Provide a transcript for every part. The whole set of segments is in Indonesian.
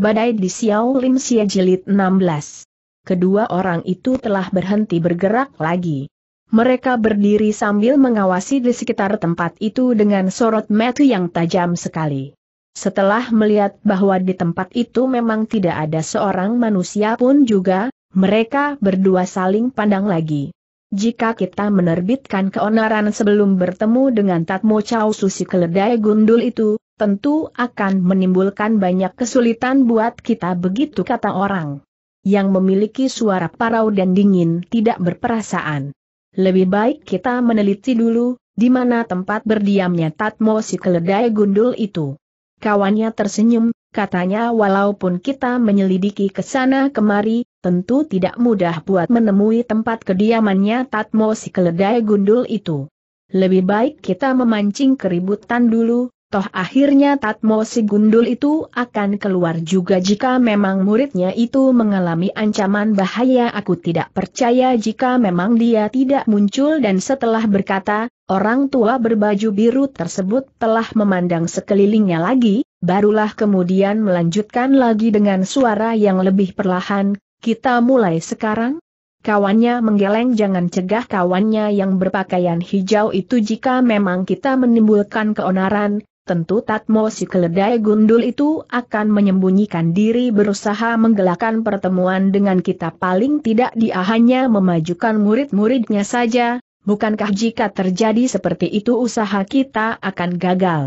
Badai di Xiao Lim Xie Jilid 16. Kedua orang itu telah berhenti bergerak lagi. Mereka berdiri sambil mengawasi di sekitar tempat itu dengan sorot mata yang tajam sekali. Setelah melihat bahwa di tempat itu memang tidak ada seorang manusia pun juga, mereka berdua saling pandang lagi. Jika kita menerbitkan keonaran sebelum bertemu dengan Tatmo Chao Susi keledai gundul itu, tentu akan menimbulkan banyak kesulitan buat kita begitu kata orang. Yang memiliki suara parau dan dingin tidak berperasaan. Lebih baik kita meneliti dulu, di mana tempat berdiamnya Tatmo si keledai gundul itu. Kawannya tersenyum, katanya walaupun kita menyelidiki ke sana kemari, tentu tidak mudah buat menemui tempat kediamannya Tatmo si keledai gundul itu. Lebih baik kita memancing keributan dulu, Toh akhirnya Tatmo si gundul itu akan keluar juga jika memang muridnya itu mengalami ancaman bahaya. Aku tidak percaya jika memang dia tidak muncul dan setelah berkata, orang tua berbaju biru tersebut telah memandang sekelilingnya lagi, barulah kemudian melanjutkan lagi dengan suara yang lebih perlahan, kita mulai sekarang? Kawannya menggeleng jangan cegah kawannya yang berpakaian hijau itu jika memang kita menimbulkan keonaran, tentu Tatmo si keledai gundul itu akan menyembunyikan diri berusaha menggelakkan pertemuan dengan kita paling tidak dia hanya memajukan murid-muridnya saja, bukankah jika terjadi seperti itu usaha kita akan gagal.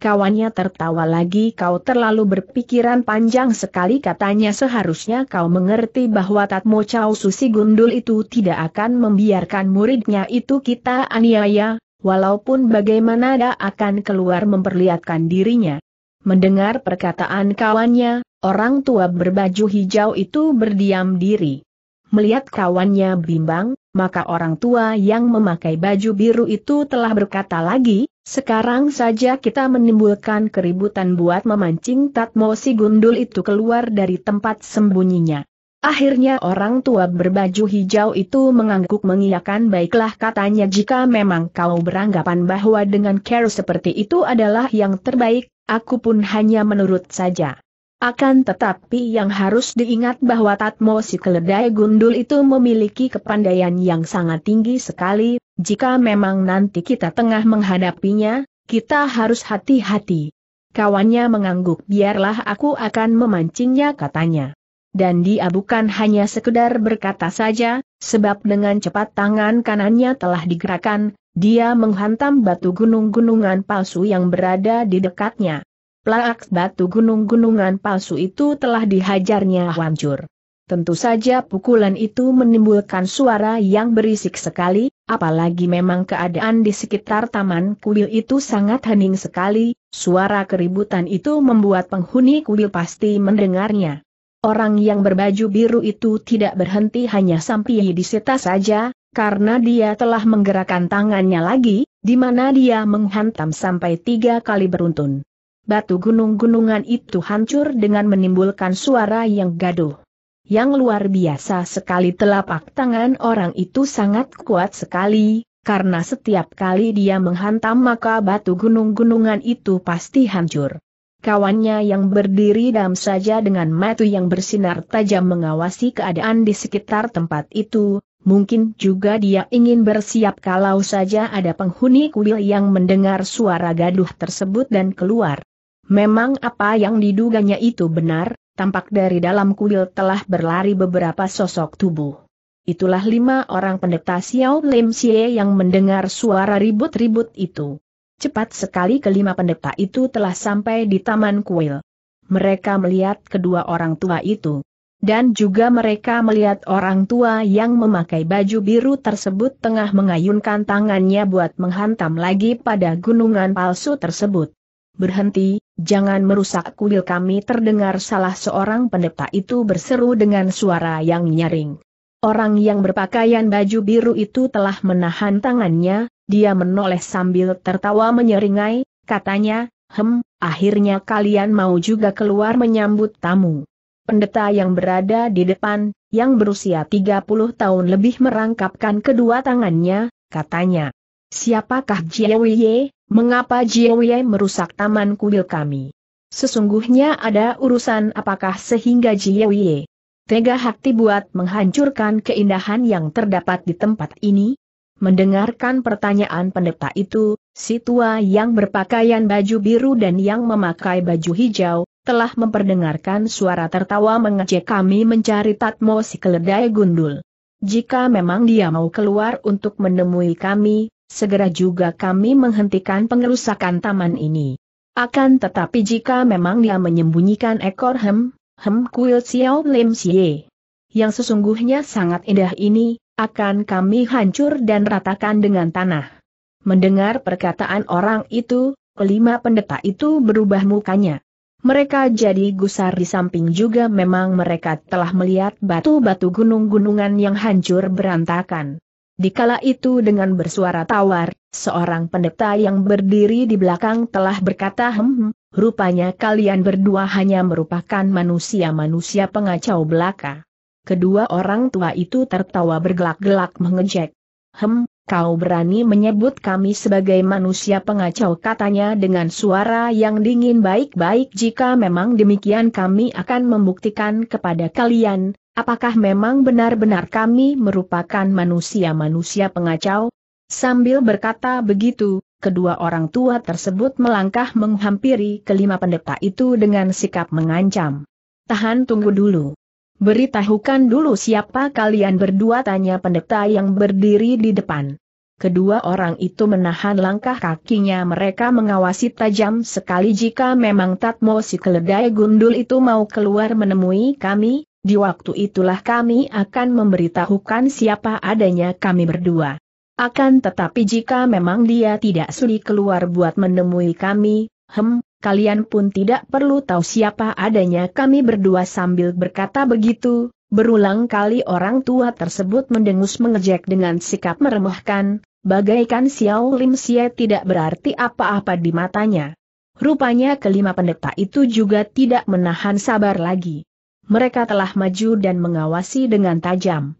Kawannya tertawa lagi kau terlalu berpikiran panjang sekali katanya seharusnya kau mengerti bahwa Tatmo Chow Susi Gundul itu tidak akan membiarkan muridnya itu kita aniaya, walaupun bagaimana dia akan keluar memperlihatkan dirinya. Mendengar perkataan kawannya, orang tua berbaju hijau itu berdiam diri. Melihat kawannya bimbang, maka orang tua yang memakai baju biru itu telah berkata lagi, sekarang saja kita menimbulkan keributan buat memancing Tatmo si gundul itu keluar dari tempat sembunyinya. Akhirnya orang tua berbaju hijau itu mengangguk mengiyakan baiklah katanya jika memang kau beranggapan bahwa dengan care seperti itu adalah yang terbaik, aku pun hanya menurut saja. Akan tetapi yang harus diingat bahwa Tatmo si keledai gundul itu memiliki kepandaian yang sangat tinggi sekali, jika memang nanti kita tengah menghadapinya, kita harus hati-hati. Kawannya mengangguk biarlah aku akan memancingnya katanya dan dia bukan hanya sekedar berkata saja, sebab dengan cepat tangan kanannya telah digerakkan, dia menghantam batu gunung-gunungan palsu yang berada di dekatnya. Plak batu gunung-gunungan palsu itu telah dihajarnya hancur. Tentu saja pukulan itu menimbulkan suara yang berisik sekali, apalagi memang keadaan di sekitar taman kuil itu sangat hening sekali, suara keributan itu membuat penghuni kuil pasti mendengarnya. Orang yang berbaju biru itu tidak berhenti hanya sampai di seta saja, karena dia telah menggerakkan tangannya lagi, di mana dia menghantam sampai tiga kali beruntun. Batu gunung-gunungan itu hancur dengan menimbulkan suara yang gaduh. Yang luar biasa sekali telapak tangan orang itu sangat kuat sekali, karena setiap kali dia menghantam maka batu gunung-gunungan itu pasti hancur. Kawannya yang berdiri dam saja dengan mata yang bersinar tajam mengawasi keadaan di sekitar tempat itu, mungkin juga dia ingin bersiap kalau saja ada penghuni kuil yang mendengar suara gaduh tersebut dan keluar. Memang apa yang diduganya itu benar, tampak dari dalam kuil telah berlari beberapa sosok tubuh. Itulah lima orang pendeta Xiao Lim Xie yang mendengar suara ribut-ribut itu. Cepat sekali kelima pendeta itu telah sampai di Taman Kuil. Mereka melihat kedua orang tua itu. Dan juga mereka melihat orang tua yang memakai baju biru tersebut tengah mengayunkan tangannya buat menghantam lagi pada gunungan palsu tersebut. Berhenti, jangan merusak kuil kami terdengar salah seorang pendeta itu berseru dengan suara yang nyaring. Orang yang berpakaian baju biru itu telah menahan tangannya, dia menoleh sambil tertawa menyeringai, katanya, hem, akhirnya kalian mau juga keluar menyambut tamu. Pendeta yang berada di depan, yang berusia 30 tahun lebih merangkapkan kedua tangannya, katanya. Siapakah Jiewiye, mengapa Jiewiye merusak taman kuil kami? Sesungguhnya ada urusan apakah sehingga Jiewiye tega hati buat menghancurkan keindahan yang terdapat di tempat ini? Mendengarkan pertanyaan pendeta itu, si tua yang berpakaian baju biru dan yang memakai baju hijau, telah memperdengarkan suara tertawa mengejek kami mencari Tatmo si keledai gundul. Jika memang dia mau keluar untuk menemui kami, segera juga kami menghentikan pengerusakan taman ini. Akan tetapi jika memang dia menyembunyikan ekor hem, hem kuil Xiao Lim siye, yang sesungguhnya sangat indah ini, akan kami hancur dan ratakan dengan tanah. Mendengar perkataan orang itu, kelima pendeta itu berubah mukanya. Mereka jadi gusar di samping juga memang mereka telah melihat batu-batu gunung-gunungan yang hancur berantakan. Di kala itu dengan bersuara tawar, seorang pendeta yang berdiri di belakang telah berkata hem, rupanya kalian berdua hanya merupakan manusia-manusia pengacau belaka. Kedua orang tua itu tertawa bergelak-gelak mengejek. Hem, kau berani menyebut kami sebagai manusia pengacau katanya dengan suara yang dingin baik-baik jika memang demikian kami akan membuktikan kepada kalian, apakah memang benar-benar kami merupakan manusia-manusia pengacau? Sambil berkata begitu, kedua orang tua tersebut melangkah menghampiri kelima pendeta itu dengan sikap mengancam. Tahan tunggu dulu. Beritahukan dulu siapa kalian berdua tanya pendeta yang berdiri di depan. Kedua orang itu menahan langkah kakinya mereka mengawasi tajam sekali jika memang Tatmo si keledai gundul itu mau keluar menemui kami, di waktu itulah kami akan memberitahukan siapa adanya kami berdua. Akan tetapi jika memang dia tidak sudi keluar buat menemui kami, hem, kalian pun tidak perlu tahu siapa adanya kami berdua sambil berkata begitu, berulang kali orang tua tersebut mendengus mengejek dengan sikap meremehkan, bagaikan Xiao Lim Xie tidak berarti apa-apa di matanya. Rupanya kelima pendeta itu juga tidak menahan sabar lagi. Mereka telah maju dan mengawasi dengan tajam.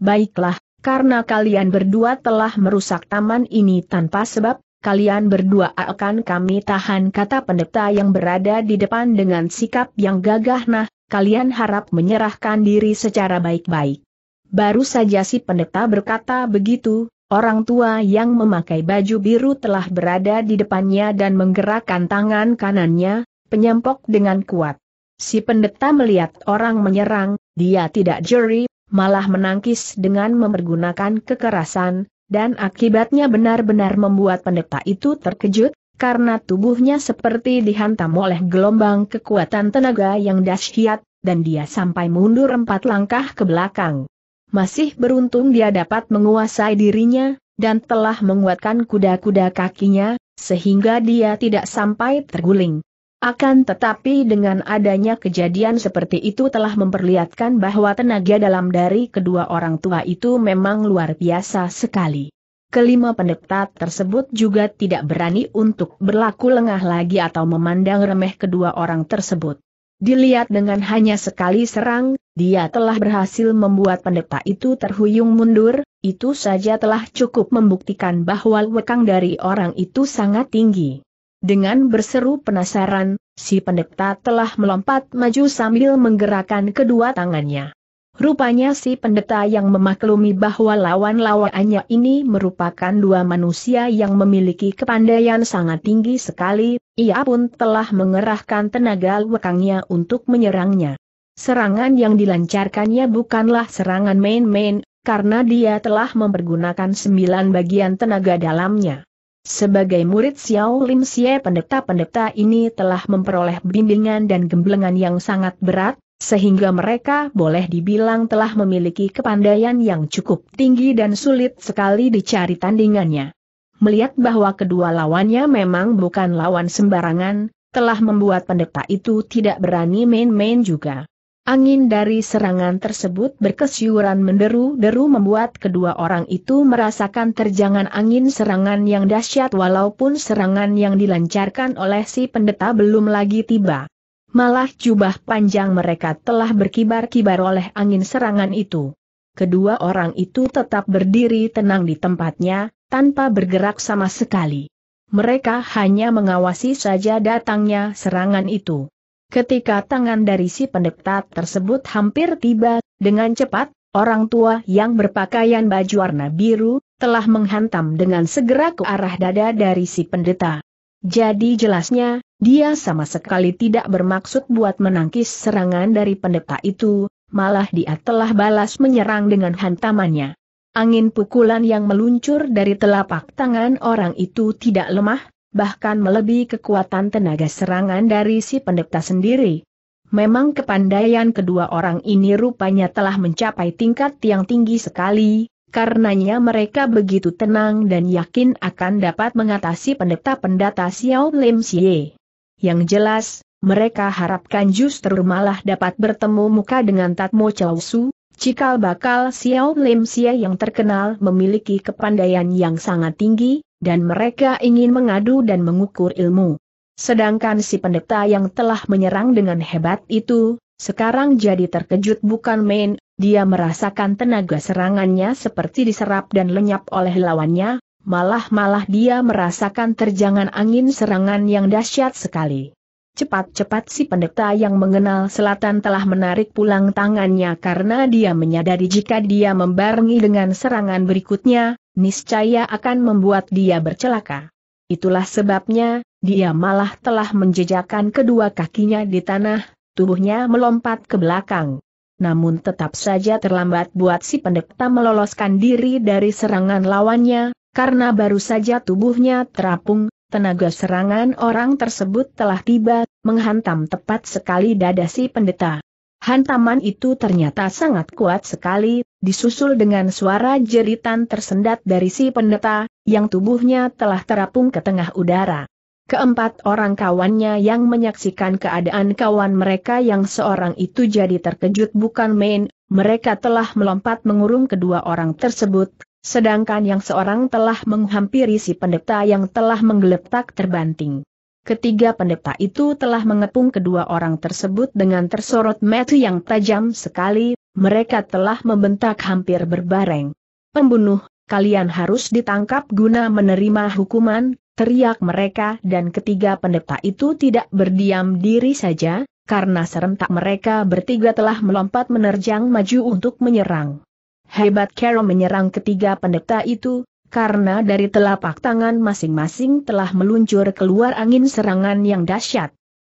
Baiklah, karena kalian berdua telah merusak taman ini tanpa sebab, kalian berdua akan kami tahan kata pendeta yang berada di depan dengan sikap yang gagah nah, kalian harap menyerahkan diri secara baik-baik. Baru saja si pendeta berkata begitu, orang tua yang memakai baju biru telah berada di depannya dan menggerakkan tangan kanannya, penyempok dengan kuat. Si pendeta melihat orang menyerang, dia tidak jeri, malah menangkis dengan mempergunakan kekerasan, dan akibatnya benar-benar membuat pendeta itu terkejut, karena tubuhnya seperti dihantam oleh gelombang kekuatan tenaga yang dahsyat, dan dia sampai mundur empat langkah ke belakang. Masih beruntung dia dapat menguasai dirinya, dan telah menguatkan kuda-kuda kakinya, sehingga dia tidak sampai terguling. Akan tetapi dengan adanya kejadian seperti itu telah memperlihatkan bahwa tenaga dalam dari kedua orang tua itu memang luar biasa sekali. Kelima pendeta tersebut juga tidak berani untuk berlaku lengah lagi atau memandang remeh kedua orang tersebut. Dilihat dengan hanya sekali serang, dia telah berhasil membuat pendeta itu terhuyung mundur, itu saja telah cukup membuktikan bahwa wekang dari orang itu sangat tinggi. Dengan berseru penasaran, si pendeta telah melompat maju sambil menggerakkan kedua tangannya. Rupanya si pendeta yang memaklumi bahwa lawan-lawannya ini merupakan dua manusia yang memiliki kepandaian sangat tinggi sekali, ia pun telah mengerahkan tenaga lekangnya untuk menyerangnya. Serangan yang dilancarkannya bukanlah serangan main-main, karena dia telah mempergunakan sembilan bagian tenaga dalamnya. Sebagai murid Xiao Lim Xie pendeta-pendeta ini telah memperoleh bimbingan dan gemblengan yang sangat berat, sehingga mereka boleh dibilang telah memiliki kepandaian yang cukup tinggi dan sulit sekali dicari tandingannya. Melihat bahwa kedua lawannya memang bukan lawan sembarangan, telah membuat pendeta itu tidak berani main-main juga. Angin dari serangan tersebut berkesiuran menderu-deru membuat kedua orang itu merasakan terjangan angin serangan yang dahsyat walaupun serangan yang dilancarkan oleh si pendeta belum lagi tiba. Malah jubah panjang mereka telah berkibar-kibar oleh angin serangan itu. Kedua orang itu tetap berdiri tenang di tempatnya, tanpa bergerak sama sekali. Mereka hanya mengawasi saja datangnya serangan itu. Ketika tangan dari si pendeta tersebut hampir tiba, dengan cepat, orang tua yang berpakaian baju warna biru, telah menghantam dengan segera ke arah dada dari si pendeta. Jadi jelasnya, dia sama sekali tidak bermaksud buat menangkis serangan dari pendeta itu, malah dia telah balas menyerang dengan hantamannya. Angin pukulan yang meluncur dari telapak tangan orang itu tidak lemah, bahkan melebihi kekuatan tenaga serangan dari si pendeta sendiri. Memang kepandaian kedua orang ini rupanya telah mencapai tingkat yang tinggi sekali, karenanya mereka begitu tenang dan yakin akan dapat mengatasi pendeta-pendeta Xiao Lim Xie. Yang jelas, mereka harapkan justru malah dapat bertemu muka dengan Tatmo Chow Su, cikal bakal Xiao Lim Xie yang terkenal memiliki kepandaian yang sangat tinggi, dan mereka ingin mengadu dan mengukur ilmu. Sedangkan si pendeta yang telah menyerang dengan hebat itu, sekarang jadi terkejut bukan main, dia merasakan tenaga serangannya seperti diserap dan lenyap oleh lawannya, malah-malah dia merasakan terjangan angin serangan yang dahsyat sekali. Cepat-cepat si pendeta yang mengenal selatan telah menarik pulang tangannya karena dia menyadari jika dia membarengi dengan serangan berikutnya, niscaya akan membuat dia bercelaka. Itulah sebabnya, dia malah telah menjejakkan kedua kakinya di tanah, tubuhnya melompat ke belakang. Namun tetap saja terlambat buat si pendekta meloloskan diri dari serangan lawannya, karena baru saja tubuhnya terapung, tenaga serangan orang tersebut telah tiba, menghantam tepat sekali dada si pendeta. Hantaman itu ternyata sangat kuat sekali, disusul dengan suara jeritan tersendat dari si pendeta, yang tubuhnya telah terapung ke tengah udara. Keempat orang kawannya yang menyaksikan keadaan kawan mereka yang seorang itu jadi terkejut bukan main, mereka telah melompat mengurung kedua orang tersebut, sedangkan yang seorang telah menghampiri si pendeta yang telah menggeletak terbanting. Ketiga pendeta itu telah mengepung kedua orang tersebut dengan tersorot mata yang tajam sekali, mereka telah membentak hampir berbareng. Pembunuh, kalian harus ditangkap guna menerima hukuman, teriak mereka dan ketiga pendeta itu tidak berdiam diri saja, karena serentak mereka bertiga telah melompat menerjang maju untuk menyerang. Hebat Carol menyerang ketiga pendeta itu, karena dari telapak tangan masing-masing telah meluncur keluar angin serangan yang dahsyat.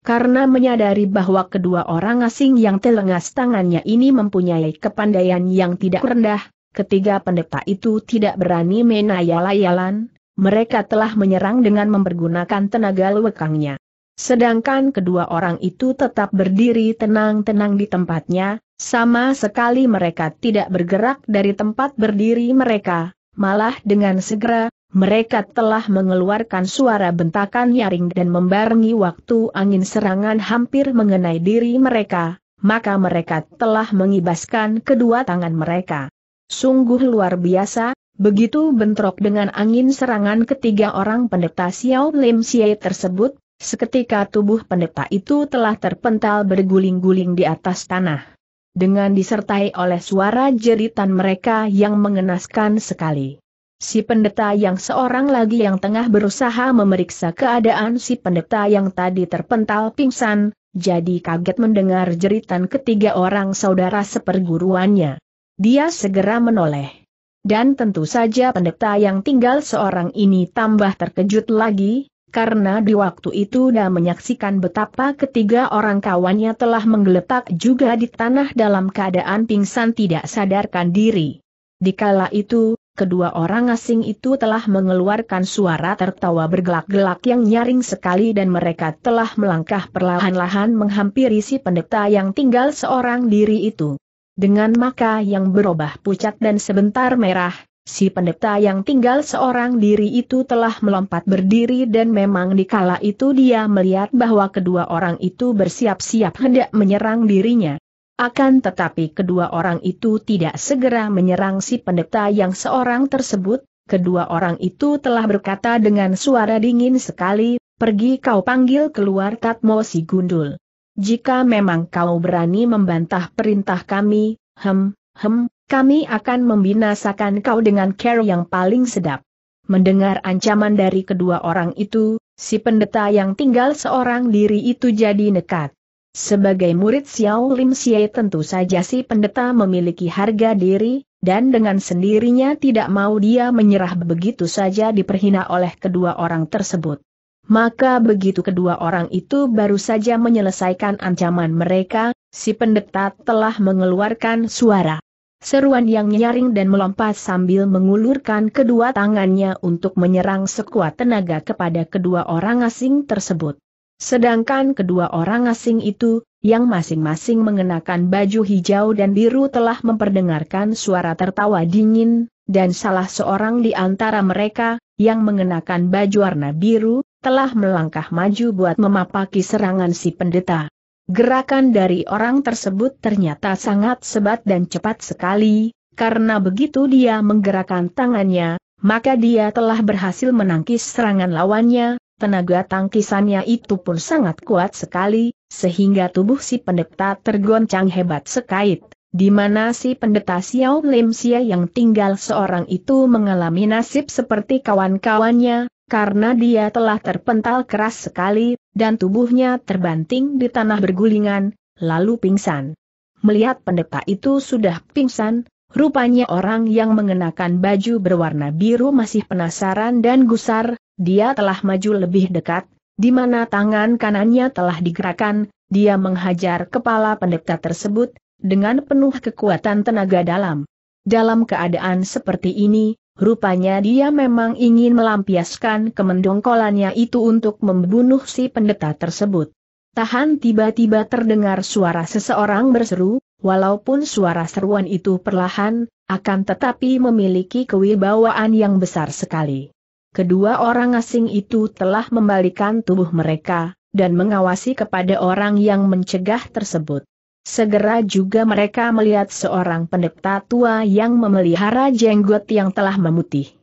Karena menyadari bahwa kedua orang asing yang telengas tangannya ini mempunyai kepandaian yang tidak rendah, ketiga pendeta itu tidak berani menayal-ayalan, mereka telah menyerang dengan mempergunakan tenaga lewekangnya. Sedangkan kedua orang itu tetap berdiri tenang-tenang di tempatnya, sama sekali mereka tidak bergerak dari tempat berdiri mereka, malah dengan segera, mereka telah mengeluarkan suara bentakan nyaring dan membarengi waktu angin serangan hampir mengenai diri mereka, maka mereka telah mengibaskan kedua tangan mereka. Sungguh luar biasa, begitu bentrok dengan angin serangan ketiga orang pendeta Xiao Lim Xie tersebut, seketika tubuh pendeta itu telah terpental berguling-guling di atas tanah. Dengan disertai oleh suara jeritan mereka yang mengenaskan sekali. Si pendeta yang seorang lagi yang tengah berusaha memeriksa keadaan si pendeta yang tadi terpental pingsan, jadi kaget mendengar jeritan ketiga orang saudara seperguruannya. Dia segera menoleh. Dan tentu saja pendeta yang tinggal seorang ini tambah terkejut lagi, karena di waktu itu dia menyaksikan betapa ketiga orang kawannya telah menggeletak juga di tanah dalam keadaan pingsan tidak sadarkan diri. Dikala itu, kedua orang asing itu telah mengeluarkan suara tertawa bergelak-gelak yang nyaring sekali dan mereka telah melangkah perlahan-lahan menghampiri si pendeta yang tinggal seorang diri itu. Dengan maka yang berubah pucat dan sebentar merah, si pendeta yang tinggal seorang diri itu telah melompat berdiri dan memang dikala itu dia melihat bahwa kedua orang itu bersiap-siap hendak menyerang dirinya. Akan tetapi kedua orang itu tidak segera menyerang si pendeta yang seorang tersebut, kedua orang itu telah berkata dengan suara dingin sekali, pergi kau panggil keluar Tatmo si gundul. Jika memang kau berani membantah perintah kami, hem, hem, kami akan membinasakan kau dengan care yang paling sedap. Mendengar ancaman dari kedua orang itu, si pendeta yang tinggal seorang diri itu jadi nekat. Sebagai murid Xiao Lim Xie tentu saja si pendeta memiliki harga diri, dan dengan sendirinya tidak mau dia menyerah begitu saja diperhina oleh kedua orang tersebut. Maka begitu kedua orang itu baru saja menyelesaikan ancaman mereka, si pendeta telah mengeluarkan suara. Seruan yang nyaring dan melompat sambil mengulurkan kedua tangannya untuk menyerang sekuat tenaga kepada kedua orang asing tersebut. Sedangkan kedua orang asing itu, yang masing-masing mengenakan baju hijau dan biru telah memperdengarkan suara tertawa dingin, dan salah seorang di antara mereka, yang mengenakan baju warna biru, telah melangkah maju buat memapaki serangan si pendeta. Gerakan dari orang tersebut ternyata sangat sebat dan cepat sekali, karena begitu dia menggerakkan tangannya, maka dia telah berhasil menangkis serangan lawannya, tenaga tangkisannya itu pun sangat kuat sekali, sehingga tubuh si pendeta tergoncang hebat sekait, di mana si pendeta Xiao Lim Xia yang tinggal seorang itu mengalami nasib seperti kawan-kawannya, karena dia telah terpental keras sekali, dan tubuhnya terbanting di tanah bergulingan, lalu pingsan. Melihat pendeta itu sudah pingsan, Rupanya orang yang mengenakan baju berwarna biru masih penasaran dan gusar, dia telah maju lebih dekat, di mana tangan kanannya telah digerakkan, dia menghajar kepala pendeta tersebut, dengan penuh kekuatan tenaga dalam. Dalam keadaan seperti ini, rupanya dia memang ingin melampiaskan kemendongkolannya itu untuk membunuh si pendeta tersebut. Tahan tiba-tiba terdengar suara seseorang berseru, Walaupun suara seruan itu perlahan, akan tetapi memiliki kewibawaan yang besar sekali. Kedua orang asing itu telah membalikan tubuh mereka, dan mengawasi kepada orang yang mencegah tersebut. Segera juga mereka melihat seorang pendeta tua yang memelihara jenggot yang telah memutih.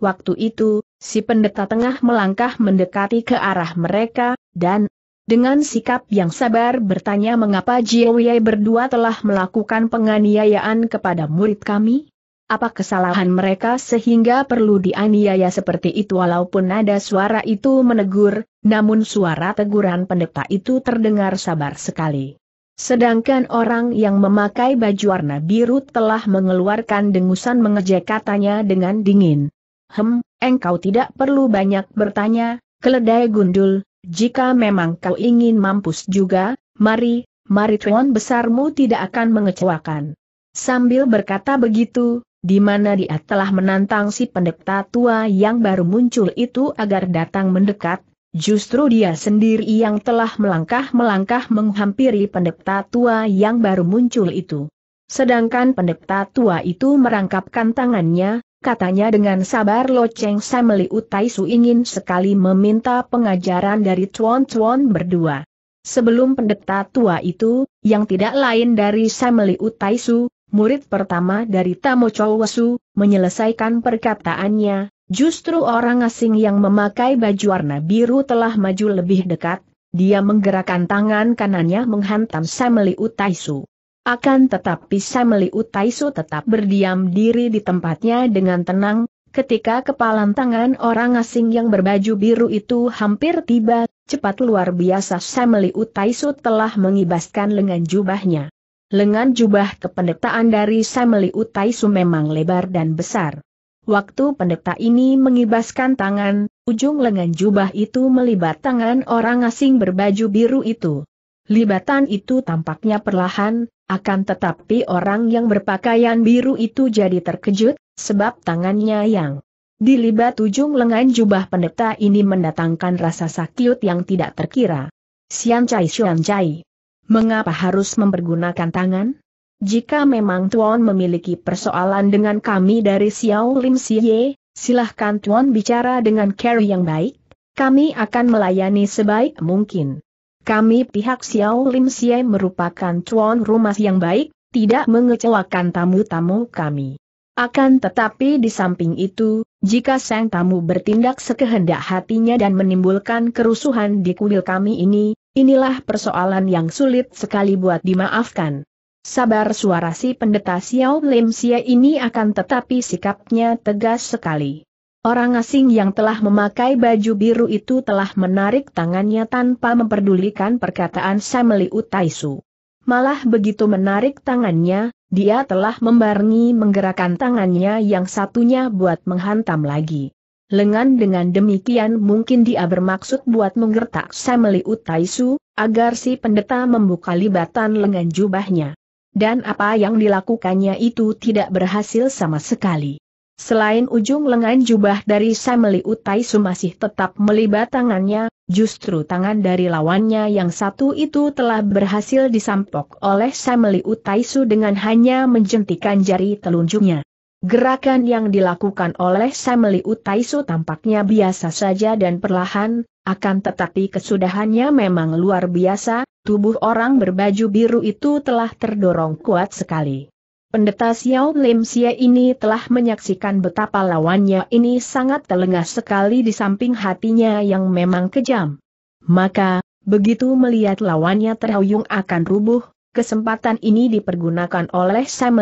Waktu itu, si pendeta tengah melangkah mendekati ke arah mereka, dan dengan sikap yang sabar bertanya mengapa Jiaoyai berdua telah melakukan penganiayaan kepada murid kami? Apa kesalahan mereka sehingga perlu dianiaya seperti itu walaupun nada suara itu menegur, namun suara teguran pendeta itu terdengar sabar sekali. Sedangkan orang yang memakai baju warna biru telah mengeluarkan dengusan mengejek katanya dengan dingin. Hem, engkau tidak perlu banyak bertanya, keledai gundul, jika memang kau ingin mampus juga, mari, mari tuan besarmu tidak akan mengecewakan. Sambil berkata begitu, di mana dia telah menantang si pendeta tua yang baru muncul itu agar datang mendekat, justru dia sendiri yang telah melangkah-melangkah menghampiri pendeta tua yang baru muncul itu. Sedangkan pendeta tua itu merangkapkan tangannya, katanya dengan sabar Lo Cheng Sameli Su ingin sekali meminta pengajaran dari tuan-tuan berdua. Sebelum pendeta tua itu, yang tidak lain dari Sameli Su, murid pertama dari Tamo Chowesu, menyelesaikan perkataannya, justru orang asing yang memakai baju warna biru telah maju lebih dekat, dia menggerakkan tangan kanannya menghantam Sameli Su. Akan tetapi Sameli Utaisu tetap berdiam diri di tempatnya dengan tenang, ketika kepalan tangan orang asing yang berbaju biru itu hampir tiba, cepat luar biasa Sameli Utaisu telah mengibaskan lengan jubahnya. Lengan jubah kependetaan dari Sameli Utaisu memang lebar dan besar. Waktu pendeta ini mengibaskan tangan, ujung lengan jubah itu melibat tangan orang asing berbaju biru itu. Libatan itu tampaknya perlahan, akan tetapi orang yang berpakaian biru itu jadi terkejut, sebab tangannya yang dilibat ujung lengan jubah pendeta ini mendatangkan rasa sakit yang tidak terkira. Sian Chai Sian Chai. Mengapa harus mempergunakan tangan? Jika memang Tuan memiliki persoalan dengan kami dari Xiao Lim Siye, silahkan Tuan bicara dengan Carrie yang baik, kami akan melayani sebaik mungkin. Kami pihak Xiao Lim Xie merupakan tuan rumah yang baik, tidak mengecewakan tamu-tamu kami. Akan tetapi di samping itu, jika sang tamu bertindak sekehendak hatinya dan menimbulkan kerusuhan di kuil kami ini, inilah persoalan yang sulit sekali buat dimaafkan. Sabar suara si pendeta Xiao Lim Xie ini akan tetapi sikapnya tegas sekali. Orang asing yang telah memakai baju biru itu telah menarik tangannya tanpa memperdulikan perkataan Samli Utaisu. Malah begitu menarik tangannya, dia telah membarengi menggerakkan tangannya yang satunya buat menghantam lagi. Lengan dengan demikian mungkin dia bermaksud buat menggertak Samli Utaisu, agar si pendeta membuka libatan lengan jubahnya. Dan apa yang dilakukannya itu tidak berhasil sama sekali. Selain ujung lengan jubah dari Sameli Utai masih tetap melibat tangannya, justru tangan dari lawannya yang satu itu telah berhasil disampok oleh Sameli Utaisu dengan hanya menjentikan jari telunjuknya. Gerakan yang dilakukan oleh Sameli Utaisu tampaknya biasa saja dan perlahan, akan tetapi kesudahannya memang luar biasa, tubuh orang berbaju biru itu telah terdorong kuat sekali. Pendeta Xiao Lim Xie ini telah menyaksikan betapa lawannya ini sangat telengah sekali di samping hatinya yang memang kejam. Maka, begitu melihat lawannya terhuyung akan rubuh, kesempatan ini dipergunakan oleh Sam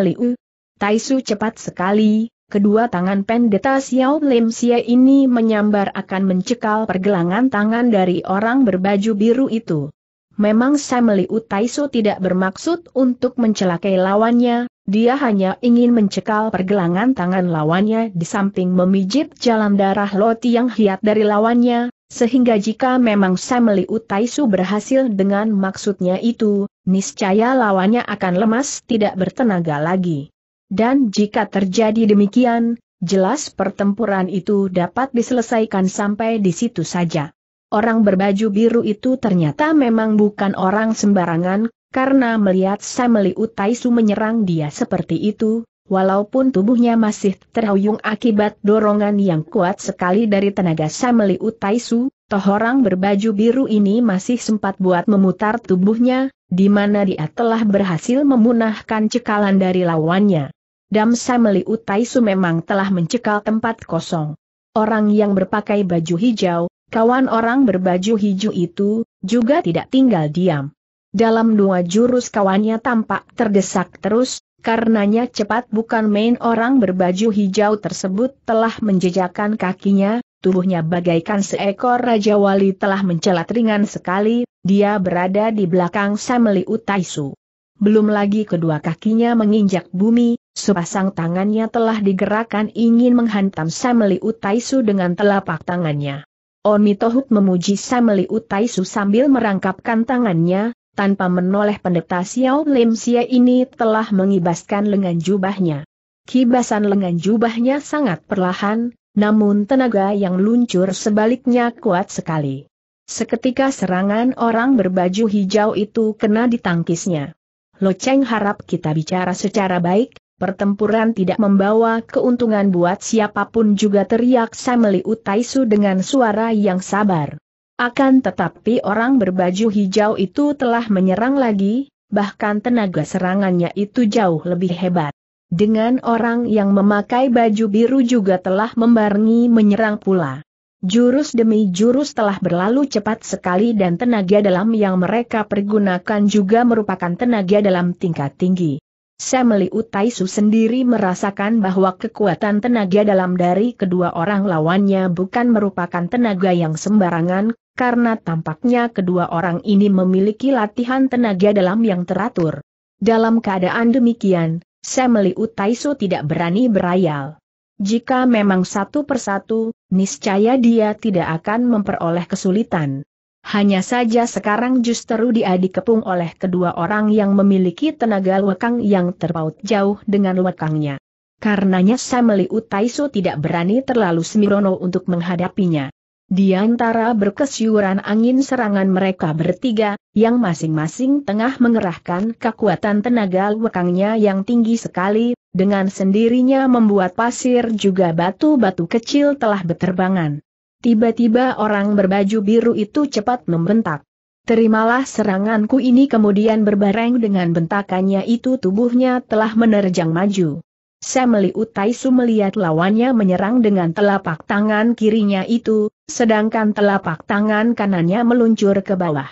Taisu cepat sekali, kedua tangan pendeta Xiao Lim Xie ini menyambar akan mencekal pergelangan tangan dari orang berbaju biru itu. Memang Sam Taisu tidak bermaksud untuk mencelakai lawannya, dia hanya ingin mencekal pergelangan tangan lawannya di samping memijit jalan darah Loti yang hiat dari lawannya, sehingga jika memang Samli Utaisu berhasil dengan maksudnya itu, niscaya lawannya akan lemas tidak bertenaga lagi. Dan jika terjadi demikian, jelas pertempuran itu dapat diselesaikan sampai di situ saja. Orang berbaju biru itu ternyata memang bukan orang sembarangan, karena melihat Sameli Utaisu menyerang dia seperti itu, walaupun tubuhnya masih terhuyung akibat dorongan yang kuat sekali dari tenaga Sameli Utaisu, toh orang berbaju biru ini masih sempat buat memutar tubuhnya, di mana dia telah berhasil memunahkan cekalan dari lawannya. Dam Sameli Utaisu memang telah mencekal tempat kosong. Orang yang berpakai baju hijau, kawan orang berbaju hijau itu, juga tidak tinggal diam dalam dua jurus kawannya tampak terdesak terus, karenanya cepat bukan main orang berbaju hijau tersebut telah menjejakkan kakinya, tubuhnya bagaikan seekor Raja Wali telah mencelat ringan sekali, dia berada di belakang Sameli Utaisu. Belum lagi kedua kakinya menginjak bumi, sepasang tangannya telah digerakkan ingin menghantam Sameli Utaisu dengan telapak tangannya. Oni memuji Sameli Utaisu sambil merangkapkan tangannya, tanpa menoleh pendeta Xiao Lim Xie ini telah mengibaskan lengan jubahnya. Kibasan lengan jubahnya sangat perlahan, namun tenaga yang luncur sebaliknya kuat sekali. Seketika serangan orang berbaju hijau itu kena ditangkisnya. Lo Cheng harap kita bicara secara baik, pertempuran tidak membawa keuntungan buat siapapun juga teriak Sameli Utaisu dengan suara yang sabar. Akan tetapi orang berbaju hijau itu telah menyerang lagi, bahkan tenaga serangannya itu jauh lebih hebat. Dengan orang yang memakai baju biru juga telah membarengi menyerang pula. Jurus demi jurus telah berlalu cepat sekali dan tenaga dalam yang mereka pergunakan juga merupakan tenaga dalam tingkat tinggi. Semeli Utaisu sendiri merasakan bahwa kekuatan tenaga dalam dari kedua orang lawannya bukan merupakan tenaga yang sembarangan, karena tampaknya kedua orang ini memiliki latihan tenaga dalam yang teratur. Dalam keadaan demikian, Semeli Utaiso tidak berani berayal. Jika memang satu persatu, niscaya dia tidak akan memperoleh kesulitan. Hanya saja sekarang justru dia dikepung oleh kedua orang yang memiliki tenaga lekang yang terpaut jauh dengan lekangnya. Karenanya Semeli Utaiso tidak berani terlalu semirono untuk menghadapinya. Di antara berkesyuran angin serangan mereka bertiga, yang masing-masing tengah mengerahkan kekuatan tenaga lekangnya yang tinggi sekali, dengan sendirinya membuat pasir juga batu-batu kecil telah berterbangan. Tiba-tiba orang berbaju biru itu cepat membentak. Terimalah seranganku ini kemudian berbareng dengan bentakannya itu tubuhnya telah menerjang maju. Sameli Utaisu melihat lawannya menyerang dengan telapak tangan kirinya itu, sedangkan telapak tangan kanannya meluncur ke bawah.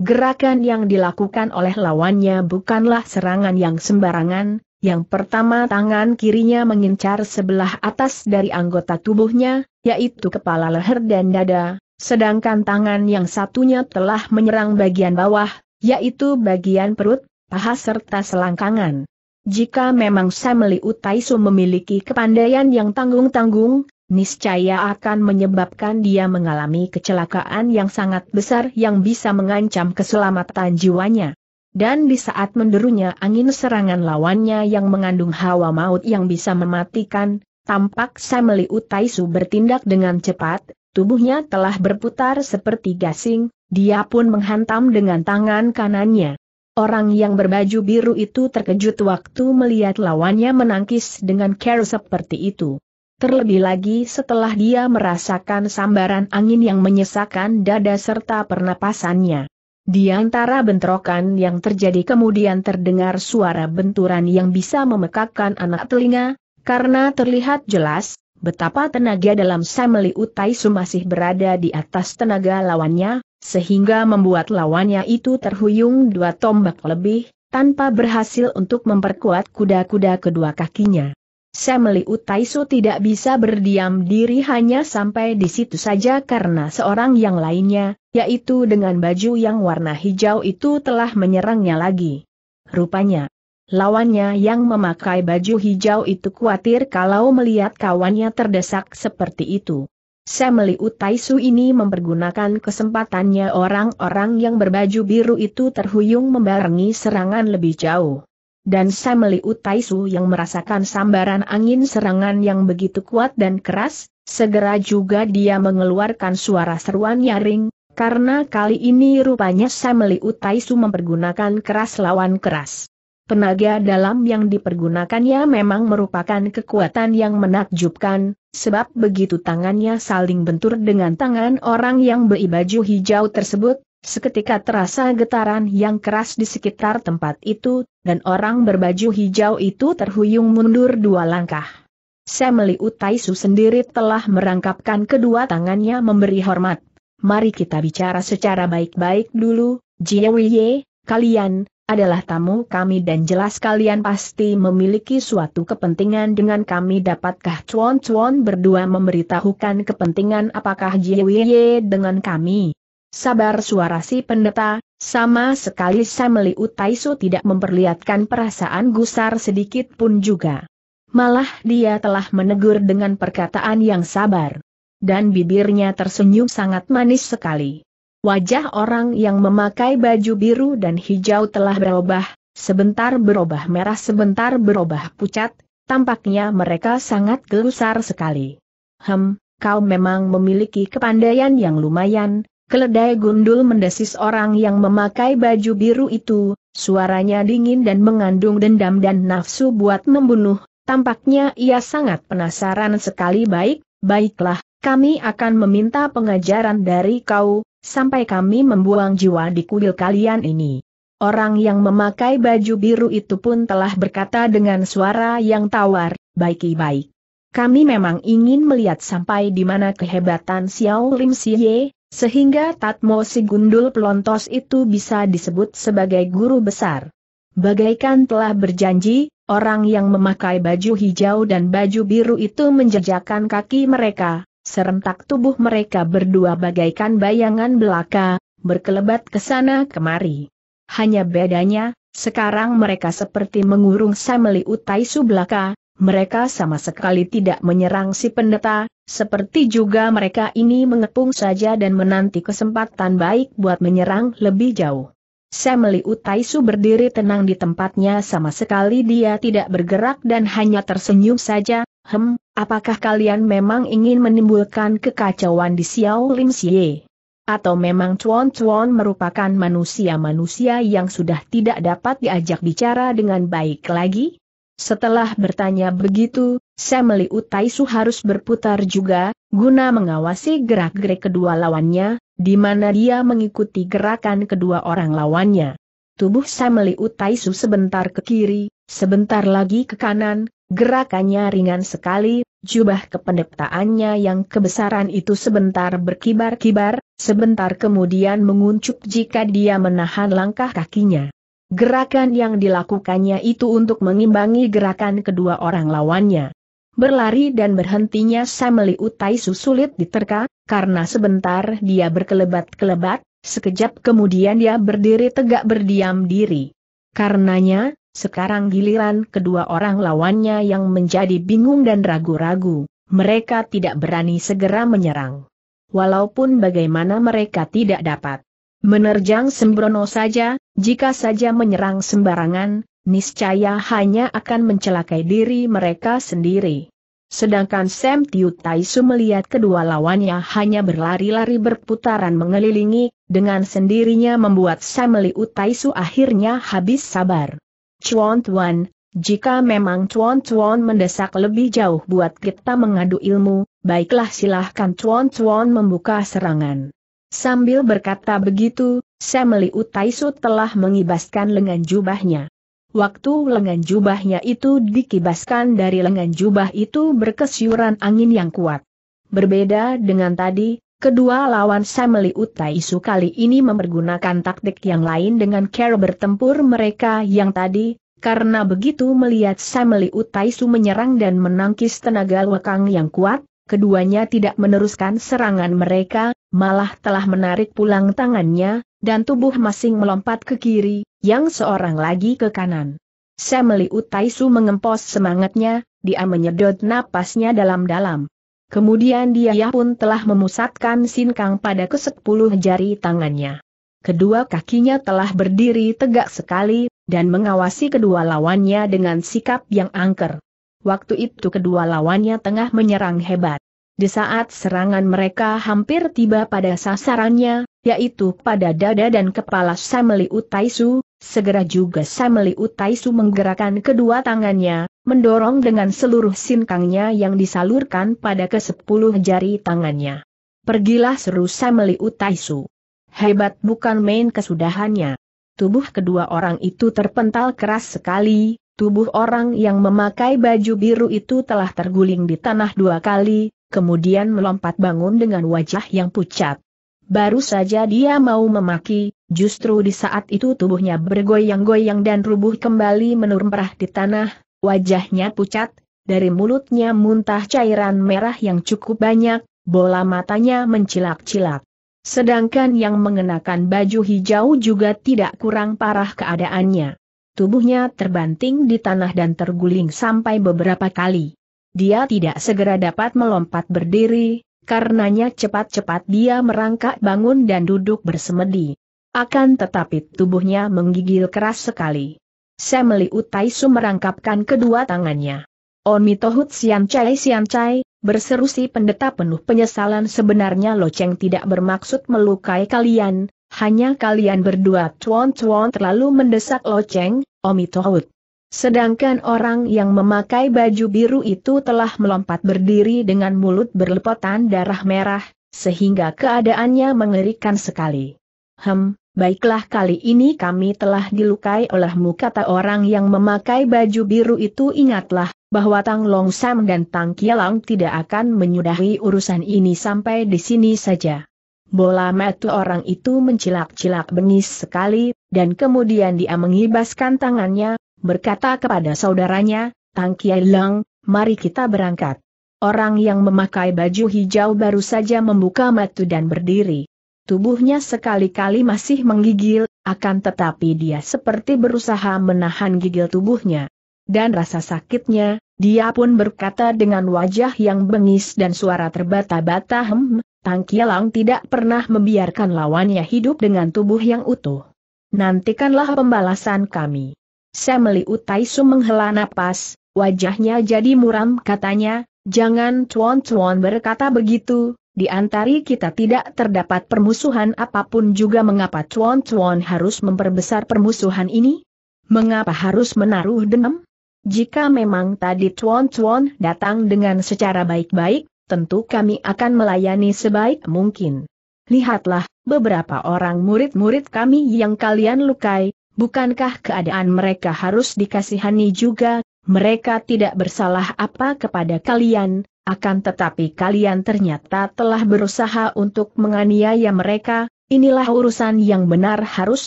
Gerakan yang dilakukan oleh lawannya bukanlah serangan yang sembarangan, yang pertama tangan kirinya mengincar sebelah atas dari anggota tubuhnya, yaitu kepala leher dan dada, sedangkan tangan yang satunya telah menyerang bagian bawah, yaitu bagian perut, paha serta selangkangan. Jika memang Samli Utaisu memiliki kepandaian yang tanggung-tanggung, niscaya akan menyebabkan dia mengalami kecelakaan yang sangat besar yang bisa mengancam keselamatan jiwanya. Dan di saat menderunya angin serangan lawannya yang mengandung hawa maut yang bisa mematikan, tampak Samli Utaisu bertindak dengan cepat, tubuhnya telah berputar seperti gasing, dia pun menghantam dengan tangan kanannya. Orang yang berbaju biru itu terkejut waktu melihat lawannya menangkis dengan care seperti itu. Terlebih lagi setelah dia merasakan sambaran angin yang menyesakan dada serta pernapasannya. Di antara bentrokan yang terjadi kemudian terdengar suara benturan yang bisa memekakkan anak telinga, karena terlihat jelas, betapa tenaga dalam Sameli Utai masih berada di atas tenaga lawannya, sehingga membuat lawannya itu terhuyung dua tombak lebih, tanpa berhasil untuk memperkuat kuda-kuda kedua kakinya. Semeli Utaiso tidak bisa berdiam diri hanya sampai di situ saja karena seorang yang lainnya, yaitu dengan baju yang warna hijau itu telah menyerangnya lagi. Rupanya, lawannya yang memakai baju hijau itu khawatir kalau melihat kawannya terdesak seperti itu. Sameli Utaisu ini mempergunakan kesempatannya orang-orang yang berbaju biru itu terhuyung membarengi serangan lebih jauh. Dan Sameli Utaisu yang merasakan sambaran angin serangan yang begitu kuat dan keras, segera juga dia mengeluarkan suara seruan nyaring, karena kali ini rupanya Sameli Utaisu mempergunakan keras lawan keras. Tenaga dalam yang dipergunakannya memang merupakan kekuatan yang menakjubkan, sebab begitu tangannya saling bentur dengan tangan orang yang beribaju hijau tersebut, seketika terasa getaran yang keras di sekitar tempat itu, dan orang berbaju hijau itu terhuyung mundur dua langkah. Semeli Utaisu sendiri telah merangkapkan kedua tangannya memberi hormat. Mari kita bicara secara baik-baik dulu, Jiewiye, kalian, adalah tamu kami dan jelas kalian pasti memiliki suatu kepentingan dengan kami dapatkah Chuan Chuan berdua memberitahukan kepentingan apakah Jiwiye dengan kami? Sabar suara si pendeta, sama sekali Sameli Utaisu tidak memperlihatkan perasaan gusar sedikit pun juga. Malah dia telah menegur dengan perkataan yang sabar. Dan bibirnya tersenyum sangat manis sekali. Wajah orang yang memakai baju biru dan hijau telah berubah, sebentar berubah merah sebentar berubah pucat, tampaknya mereka sangat gelusar sekali. Hem, kau memang memiliki kepandaian yang lumayan, keledai gundul mendesis orang yang memakai baju biru itu, suaranya dingin dan mengandung dendam dan nafsu buat membunuh, tampaknya ia sangat penasaran sekali baik, baiklah, kami akan meminta pengajaran dari kau, sampai kami membuang jiwa di kuil kalian ini. Orang yang memakai baju biru itu pun telah berkata dengan suara yang tawar, baik baik Kami memang ingin melihat sampai di mana kehebatan Xiao Lim Siye, sehingga Tatmo si Gundul Pelontos itu bisa disebut sebagai guru besar. Bagaikan telah berjanji, orang yang memakai baju hijau dan baju biru itu menjejakkan kaki mereka, Serentak tubuh mereka berdua bagaikan bayangan belaka, berkelebat ke sana kemari. Hanya bedanya, sekarang mereka seperti mengurung Sameli Utai Sublaka, mereka sama sekali tidak menyerang si pendeta, seperti juga mereka ini mengepung saja dan menanti kesempatan baik buat menyerang lebih jauh. Sameli Utaisu berdiri tenang di tempatnya sama sekali dia tidak bergerak dan hanya tersenyum saja, hem, Apakah kalian memang ingin menimbulkan kekacauan di Xiao Lim Xie? Atau memang Chuan Chuan merupakan manusia-manusia yang sudah tidak dapat diajak bicara dengan baik lagi? Setelah bertanya begitu, Tai Utaisu harus berputar juga, guna mengawasi gerak-gerik kedua lawannya, di mana dia mengikuti gerakan kedua orang lawannya. Tubuh Tai Utaisu sebentar ke kiri, sebentar lagi ke kanan, Gerakannya ringan sekali, jubah kependetaannya yang kebesaran itu sebentar berkibar-kibar, sebentar kemudian menguncup jika dia menahan langkah kakinya. Gerakan yang dilakukannya itu untuk mengimbangi gerakan kedua orang lawannya. Berlari dan berhentinya Sameli Utaisu sulit diterka, karena sebentar dia berkelebat-kelebat, sekejap kemudian dia berdiri tegak berdiam diri. Karenanya, sekarang giliran kedua orang lawannya yang menjadi bingung dan ragu-ragu, mereka tidak berani segera menyerang. Walaupun bagaimana mereka tidak dapat menerjang sembrono saja, jika saja menyerang sembarangan, niscaya hanya akan mencelakai diri mereka sendiri. Sedangkan Sam Tiu Taisu melihat kedua lawannya hanya berlari-lari berputaran mengelilingi, dengan sendirinya membuat Sam Liu Taisu akhirnya habis sabar. Chuan Tuan, jika memang Chuan Chuan mendesak lebih jauh buat kita mengadu ilmu, baiklah silahkan Chuan Chuan membuka serangan. Sambil berkata begitu, Semeli Utaisu telah mengibaskan lengan jubahnya. Waktu lengan jubahnya itu dikibaskan dari lengan jubah itu berkesyuran angin yang kuat. Berbeda dengan tadi, Kedua lawan Sameli Utaisu kali ini mempergunakan taktik yang lain dengan cara bertempur mereka yang tadi, karena begitu melihat Sameli Utaisu menyerang dan menangkis tenaga Wakang yang kuat, keduanya tidak meneruskan serangan mereka, malah telah menarik pulang tangannya, dan tubuh masing melompat ke kiri, yang seorang lagi ke kanan. Sameli Utaisu mengempos semangatnya, dia menyedot napasnya dalam-dalam. Kemudian dia pun telah memusatkan sinkang pada kesepuluh jari tangannya. Kedua kakinya telah berdiri tegak sekali, dan mengawasi kedua lawannya dengan sikap yang angker. Waktu itu kedua lawannya tengah menyerang hebat. Di saat serangan mereka hampir tiba pada sasarannya, yaitu pada dada dan kepala Sameli Utaisu, segera juga Sameli Utaisu menggerakkan kedua tangannya, mendorong dengan seluruh sinkangnya yang disalurkan pada ke sepuluh jari tangannya. Pergilah seru Sameli Utaisu. Hebat bukan main kesudahannya. Tubuh kedua orang itu terpental keras sekali, tubuh orang yang memakai baju biru itu telah terguling di tanah dua kali, kemudian melompat bangun dengan wajah yang pucat. Baru saja dia mau memaki, justru di saat itu tubuhnya bergoyang-goyang dan rubuh kembali menurun di tanah, Wajahnya pucat, dari mulutnya muntah cairan merah yang cukup banyak, bola matanya mencilak-cilak. Sedangkan yang mengenakan baju hijau juga tidak kurang parah keadaannya. Tubuhnya terbanting di tanah dan terguling sampai beberapa kali. Dia tidak segera dapat melompat berdiri, karenanya cepat-cepat dia merangkak bangun dan duduk bersemedi. Akan tetapi tubuhnya menggigil keras sekali. Semeli su merangkapkan kedua tangannya. Oni Tohut Sian Chai Sian Chai, berseru si pendeta penuh penyesalan sebenarnya Lo Cheng tidak bermaksud melukai kalian, hanya kalian berdua cuan-cuan terlalu mendesak Lo Cheng, Omi Tohut. Sedangkan orang yang memakai baju biru itu telah melompat berdiri dengan mulut berlepotan darah merah, sehingga keadaannya mengerikan sekali. Hem, Baiklah kali ini kami telah dilukai olehmu kata orang yang memakai baju biru itu ingatlah, bahwa Tang Long Sam dan Tang Kielang tidak akan menyudahi urusan ini sampai di sini saja. Bola metu orang itu mencilak-cilak bengis sekali, dan kemudian dia mengibaskan tangannya, berkata kepada saudaranya, Tang Kielang, mari kita berangkat. Orang yang memakai baju hijau baru saja membuka metu dan berdiri. Tubuhnya sekali-kali masih menggigil, akan tetapi dia seperti berusaha menahan gigil tubuhnya. Dan rasa sakitnya, dia pun berkata dengan wajah yang bengis dan suara terbata-bata hem, Tang Kielang tidak pernah membiarkan lawannya hidup dengan tubuh yang utuh. Nantikanlah pembalasan kami. Semeli Utaisu menghela napas, wajahnya jadi muram katanya, jangan cuan-cuan berkata begitu, di antari kita tidak terdapat permusuhan apapun juga mengapa Chuan Chuan harus memperbesar permusuhan ini? Mengapa harus menaruh dendam? Jika memang tadi Chuan Chuan datang dengan secara baik-baik, tentu kami akan melayani sebaik mungkin. Lihatlah, beberapa orang murid-murid kami yang kalian lukai, bukankah keadaan mereka harus dikasihani juga, mereka tidak bersalah apa kepada kalian, akan tetapi kalian ternyata telah berusaha untuk menganiaya mereka, inilah urusan yang benar harus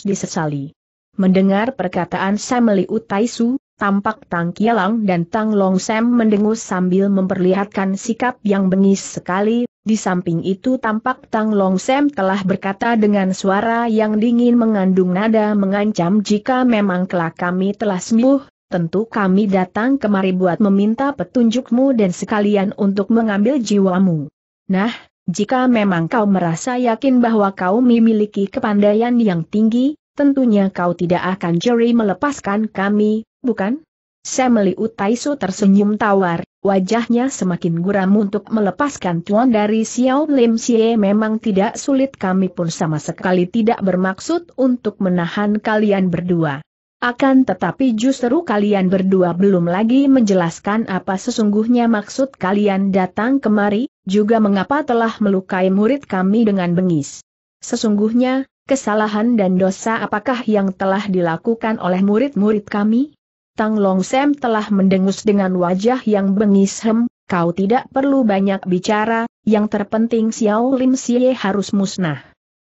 disesali. Mendengar perkataan Samli Utaisu, tampak Tang Kialang dan Tang Long Sam mendengus sambil memperlihatkan sikap yang bengis sekali, di samping itu tampak Tang Long Sam telah berkata dengan suara yang dingin mengandung nada mengancam jika memang kelak kami telah sembuh, tentu kami datang kemari buat meminta petunjukmu dan sekalian untuk mengambil jiwamu. Nah, jika memang kau merasa yakin bahwa kau memiliki kepandaian yang tinggi, tentunya kau tidak akan jeri melepaskan kami, bukan? Semeli Utaisu tersenyum tawar, wajahnya semakin guram untuk melepaskan tuan dari Xiao Lim Xie memang tidak sulit kami pun sama sekali tidak bermaksud untuk menahan kalian berdua. Akan tetapi justru kalian berdua belum lagi menjelaskan apa sesungguhnya maksud kalian datang kemari, juga mengapa telah melukai murid kami dengan bengis. Sesungguhnya, kesalahan dan dosa apakah yang telah dilakukan oleh murid-murid kami? Tang Long Sam telah mendengus dengan wajah yang bengis hem, kau tidak perlu banyak bicara, yang terpenting Xiao Lim Xie harus musnah.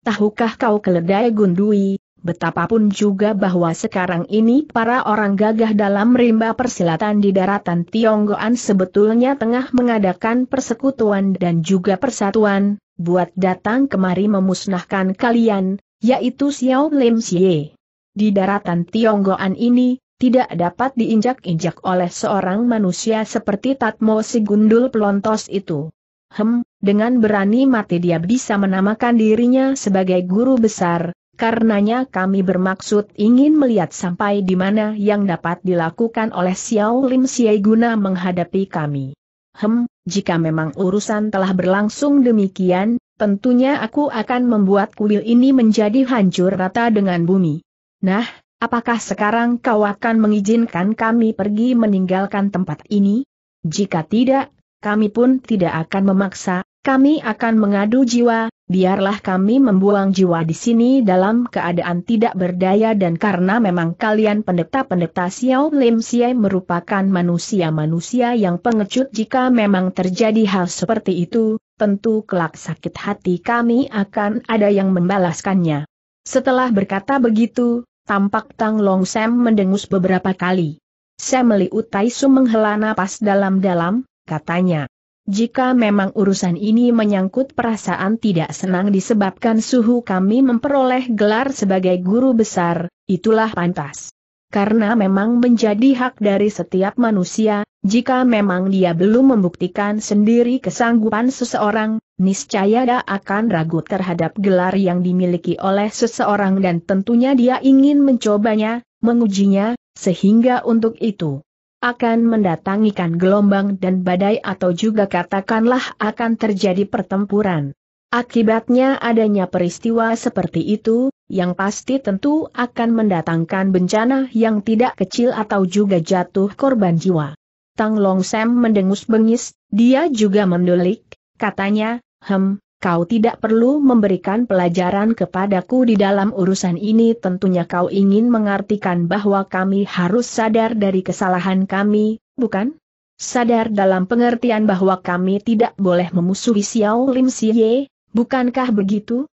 Tahukah kau keledai gundui, betapapun juga bahwa sekarang ini para orang gagah dalam rimba persilatan di daratan Tionggoan sebetulnya tengah mengadakan persekutuan dan juga persatuan, buat datang kemari memusnahkan kalian, yaitu Xiao Lim Xie. Di daratan Tionggoan ini, tidak dapat diinjak-injak oleh seorang manusia seperti Tatmo si gundul pelontos itu. Hem, dengan berani mati dia bisa menamakan dirinya sebagai guru besar, Karenanya kami bermaksud ingin melihat sampai di mana yang dapat dilakukan oleh Xiao Lim Siai guna menghadapi kami. Hem, jika memang urusan telah berlangsung demikian, tentunya aku akan membuat kuil ini menjadi hancur rata dengan bumi. Nah, apakah sekarang kau akan mengizinkan kami pergi meninggalkan tempat ini? Jika tidak, kami pun tidak akan memaksa, kami akan mengadu jiwa, biarlah kami membuang jiwa di sini dalam keadaan tidak berdaya dan karena memang kalian pendeta-pendeta Xiao Lim Xie merupakan manusia-manusia yang pengecut jika memang terjadi hal seperti itu, tentu kelak sakit hati kami akan ada yang membalaskannya. Setelah berkata begitu, tampak Tang Long Sam mendengus beberapa kali. Sam Liu Tai Su menghela napas dalam-dalam, katanya. Jika memang urusan ini menyangkut perasaan tidak senang disebabkan suhu kami memperoleh gelar sebagai guru besar, itulah pantas. Karena memang menjadi hak dari setiap manusia, jika memang dia belum membuktikan sendiri kesanggupan seseorang, niscaya dia akan ragu terhadap gelar yang dimiliki oleh seseorang dan tentunya dia ingin mencobanya, mengujinya, sehingga untuk itu akan mendatangikan gelombang dan badai atau juga katakanlah akan terjadi pertempuran. Akibatnya adanya peristiwa seperti itu, yang pasti tentu akan mendatangkan bencana yang tidak kecil atau juga jatuh korban jiwa. Tang Long Sam mendengus bengis, dia juga mendulik, katanya, hem, kau tidak perlu memberikan pelajaran kepadaku di dalam urusan ini tentunya kau ingin mengartikan bahwa kami harus sadar dari kesalahan kami, bukan? Sadar dalam pengertian bahwa kami tidak boleh memusuhi Xiao Lim Siye, bukankah begitu?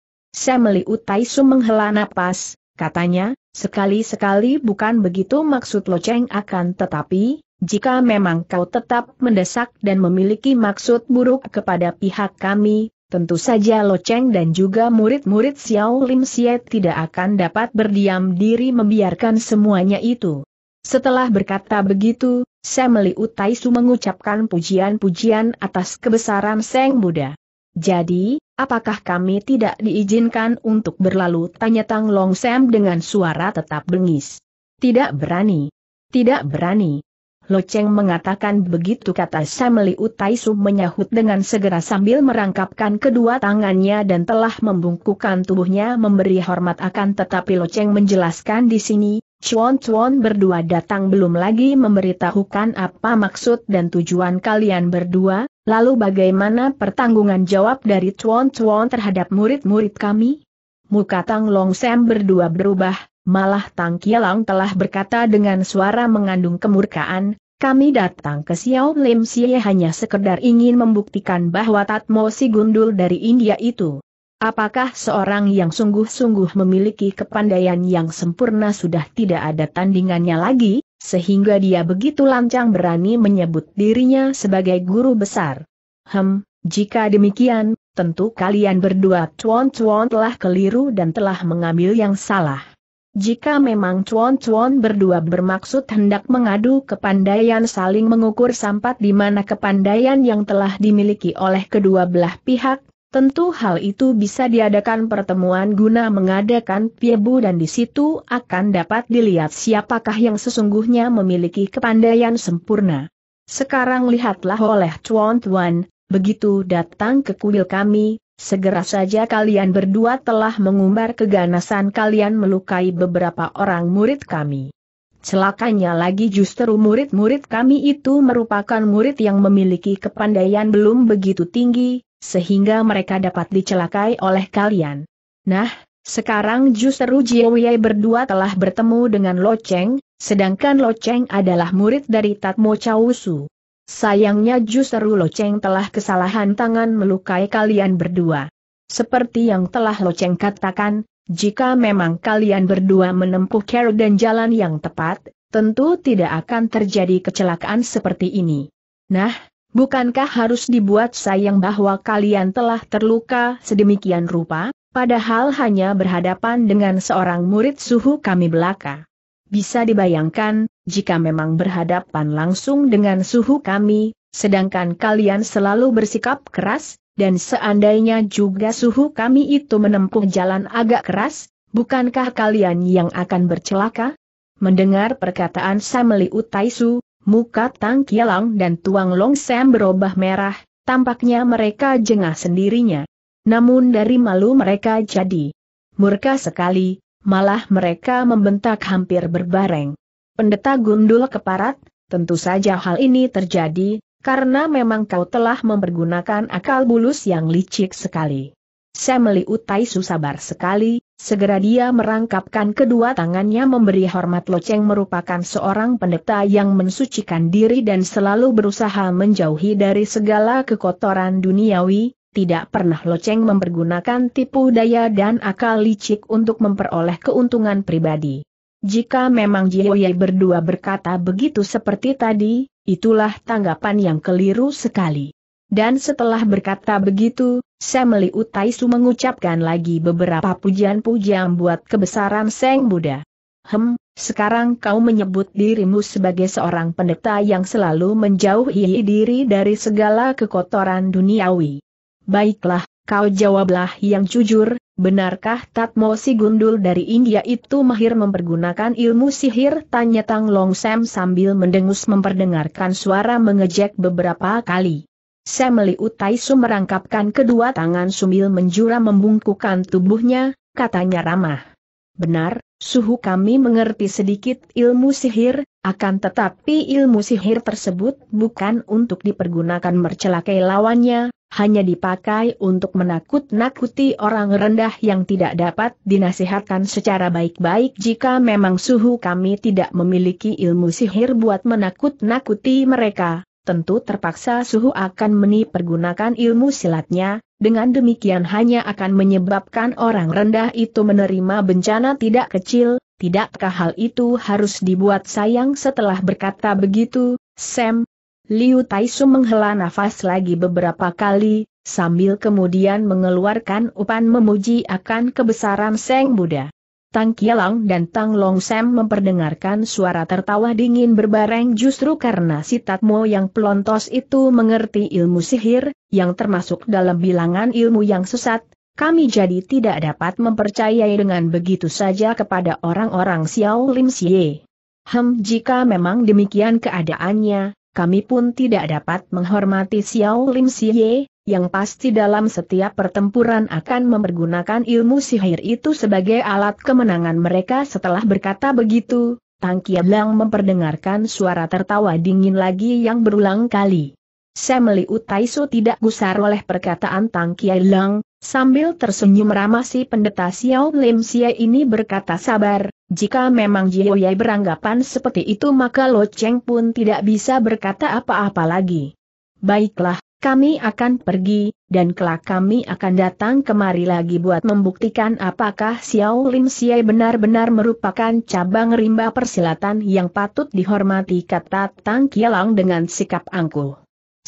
Utai Su menghela napas, katanya, sekali-sekali bukan begitu maksud lo Cheng akan tetapi, jika memang kau tetap mendesak dan memiliki maksud buruk kepada pihak kami, Tentu saja Lo Cheng dan juga murid-murid Xiao Lim Xie tidak akan dapat berdiam diri membiarkan semuanya itu. Setelah berkata begitu, Semeli Utaisu mengucapkan pujian-pujian atas kebesaran Seng Buddha. Jadi, apakah kami tidak diizinkan untuk berlalu? Tanya Tang Long Sam dengan suara tetap bengis. Tidak berani. Tidak berani. Lo Cheng mengatakan begitu kata Samli Utaisu menyahut dengan segera sambil merangkapkan kedua tangannya dan telah membungkukkan tubuhnya memberi hormat akan tetapi Lo Cheng menjelaskan di sini, Chuan Chuan berdua datang belum lagi memberitahukan apa maksud dan tujuan kalian berdua, lalu bagaimana pertanggungan jawab dari Chuan Chuan terhadap murid-murid kami? Muka Tang Long Sam berdua berubah, Malah Tang Kialang telah berkata dengan suara mengandung kemurkaan, kami datang ke Xiao Lim Xie hanya sekedar ingin membuktikan bahwa Tatmo si gundul dari India itu. Apakah seorang yang sungguh-sungguh memiliki kepandaian yang sempurna sudah tidak ada tandingannya lagi, sehingga dia begitu lancang berani menyebut dirinya sebagai guru besar? Hem, jika demikian, tentu kalian berdua cuan-cuan telah keliru dan telah mengambil yang salah. Jika memang cuan-cuan berdua bermaksud hendak mengadu kepandaian saling mengukur sampat di mana kepandaian yang telah dimiliki oleh kedua belah pihak, tentu hal itu bisa diadakan pertemuan guna mengadakan piebu dan di situ akan dapat dilihat siapakah yang sesungguhnya memiliki kepandaian sempurna. Sekarang lihatlah oleh cuan-cuan, begitu datang ke kuil kami, Segera saja kalian berdua telah mengumbar keganasan kalian melukai beberapa orang murid kami. Celakanya lagi justru murid-murid kami itu merupakan murid yang memiliki kepandaian belum begitu tinggi, sehingga mereka dapat dicelakai oleh kalian. Nah, sekarang justru Jiawiai berdua telah bertemu dengan Lo Cheng, sedangkan Lo Cheng adalah murid dari Tatmo Chausu. Sayangnya justru Loceng telah kesalahan tangan melukai kalian berdua. Seperti yang telah Loceng katakan, jika memang kalian berdua menempuh care dan jalan yang tepat, tentu tidak akan terjadi kecelakaan seperti ini. Nah, bukankah harus dibuat sayang bahwa kalian telah terluka sedemikian rupa, padahal hanya berhadapan dengan seorang murid suhu kami belaka? Bisa dibayangkan, jika memang berhadapan langsung dengan suhu kami, sedangkan kalian selalu bersikap keras, dan seandainya juga suhu kami itu menempuh jalan agak keras, bukankah kalian yang akan bercelaka? Mendengar perkataan Sameli Utaisu, muka Tang Kielang dan Tuang Long Sam berubah merah, tampaknya mereka jengah sendirinya. Namun dari malu mereka jadi murka sekali, malah mereka membentak hampir berbareng. Pendeta gundul keparat, tentu saja hal ini terjadi, karena memang kau telah mempergunakan akal bulus yang licik sekali. Semeli Utai susabar sekali, segera dia merangkapkan kedua tangannya memberi hormat Loceng merupakan seorang pendeta yang mensucikan diri dan selalu berusaha menjauhi dari segala kekotoran duniawi, tidak pernah loceng mempergunakan tipu daya dan akal licik untuk memperoleh keuntungan pribadi. Jika memang Jioye berdua berkata begitu seperti tadi, itulah tanggapan yang keliru sekali. Dan setelah berkata begitu, Semeli Utaisu mengucapkan lagi beberapa pujian-pujian buat kebesaran Seng Buddha. Hem, sekarang kau menyebut dirimu sebagai seorang pendeta yang selalu menjauhi diri dari segala kekotoran duniawi. Baiklah, kau jawablah yang jujur, benarkah Tatmo si gundul dari India itu mahir mempergunakan ilmu sihir? Tanya Tang Long Sam sambil mendengus memperdengarkan suara mengejek beberapa kali. Semeli Utai merangkapkan kedua tangan sumil menjura membungkukan tubuhnya, katanya ramah. Benar, suhu kami mengerti sedikit ilmu sihir, akan tetapi ilmu sihir tersebut bukan untuk dipergunakan mercelakai lawannya, hanya dipakai untuk menakut-nakuti orang rendah yang tidak dapat dinasihatkan secara baik-baik jika memang suhu kami tidak memiliki ilmu sihir buat menakut-nakuti mereka, tentu terpaksa suhu akan menipergunakan ilmu silatnya, dengan demikian hanya akan menyebabkan orang rendah itu menerima bencana tidak kecil, tidakkah hal itu harus dibuat sayang setelah berkata begitu, Sam, Liu Taisu menghela nafas lagi beberapa kali, sambil kemudian mengeluarkan upan memuji akan kebesaran Seng Buddha. Tang Kielang dan Tang Long Sam memperdengarkan suara tertawa dingin berbareng justru karena si Tatmo yang pelontos itu mengerti ilmu sihir, yang termasuk dalam bilangan ilmu yang sesat, kami jadi tidak dapat mempercayai dengan begitu saja kepada orang-orang Xiao Lim Xie. Hem jika memang demikian keadaannya, kami pun tidak dapat menghormati Xiao Lim Xie, yang pasti dalam setiap pertempuran akan mempergunakan ilmu sihir itu sebagai alat kemenangan mereka setelah berkata begitu, Tang Kiablang memperdengarkan suara tertawa dingin lagi yang berulang kali. Semeli Utaiso tidak gusar oleh perkataan Tang Kiablang, sambil tersenyum ramah si pendeta Xiao Lim Xie ini berkata sabar, jika memang Yai beranggapan seperti itu maka Lo Cheng pun tidak bisa berkata apa-apa lagi. Baiklah, kami akan pergi, dan kelak kami akan datang kemari lagi buat membuktikan apakah Xiao Lim Siai benar-benar merupakan cabang rimba persilatan yang patut dihormati kata Tang Kialang dengan sikap angkuh.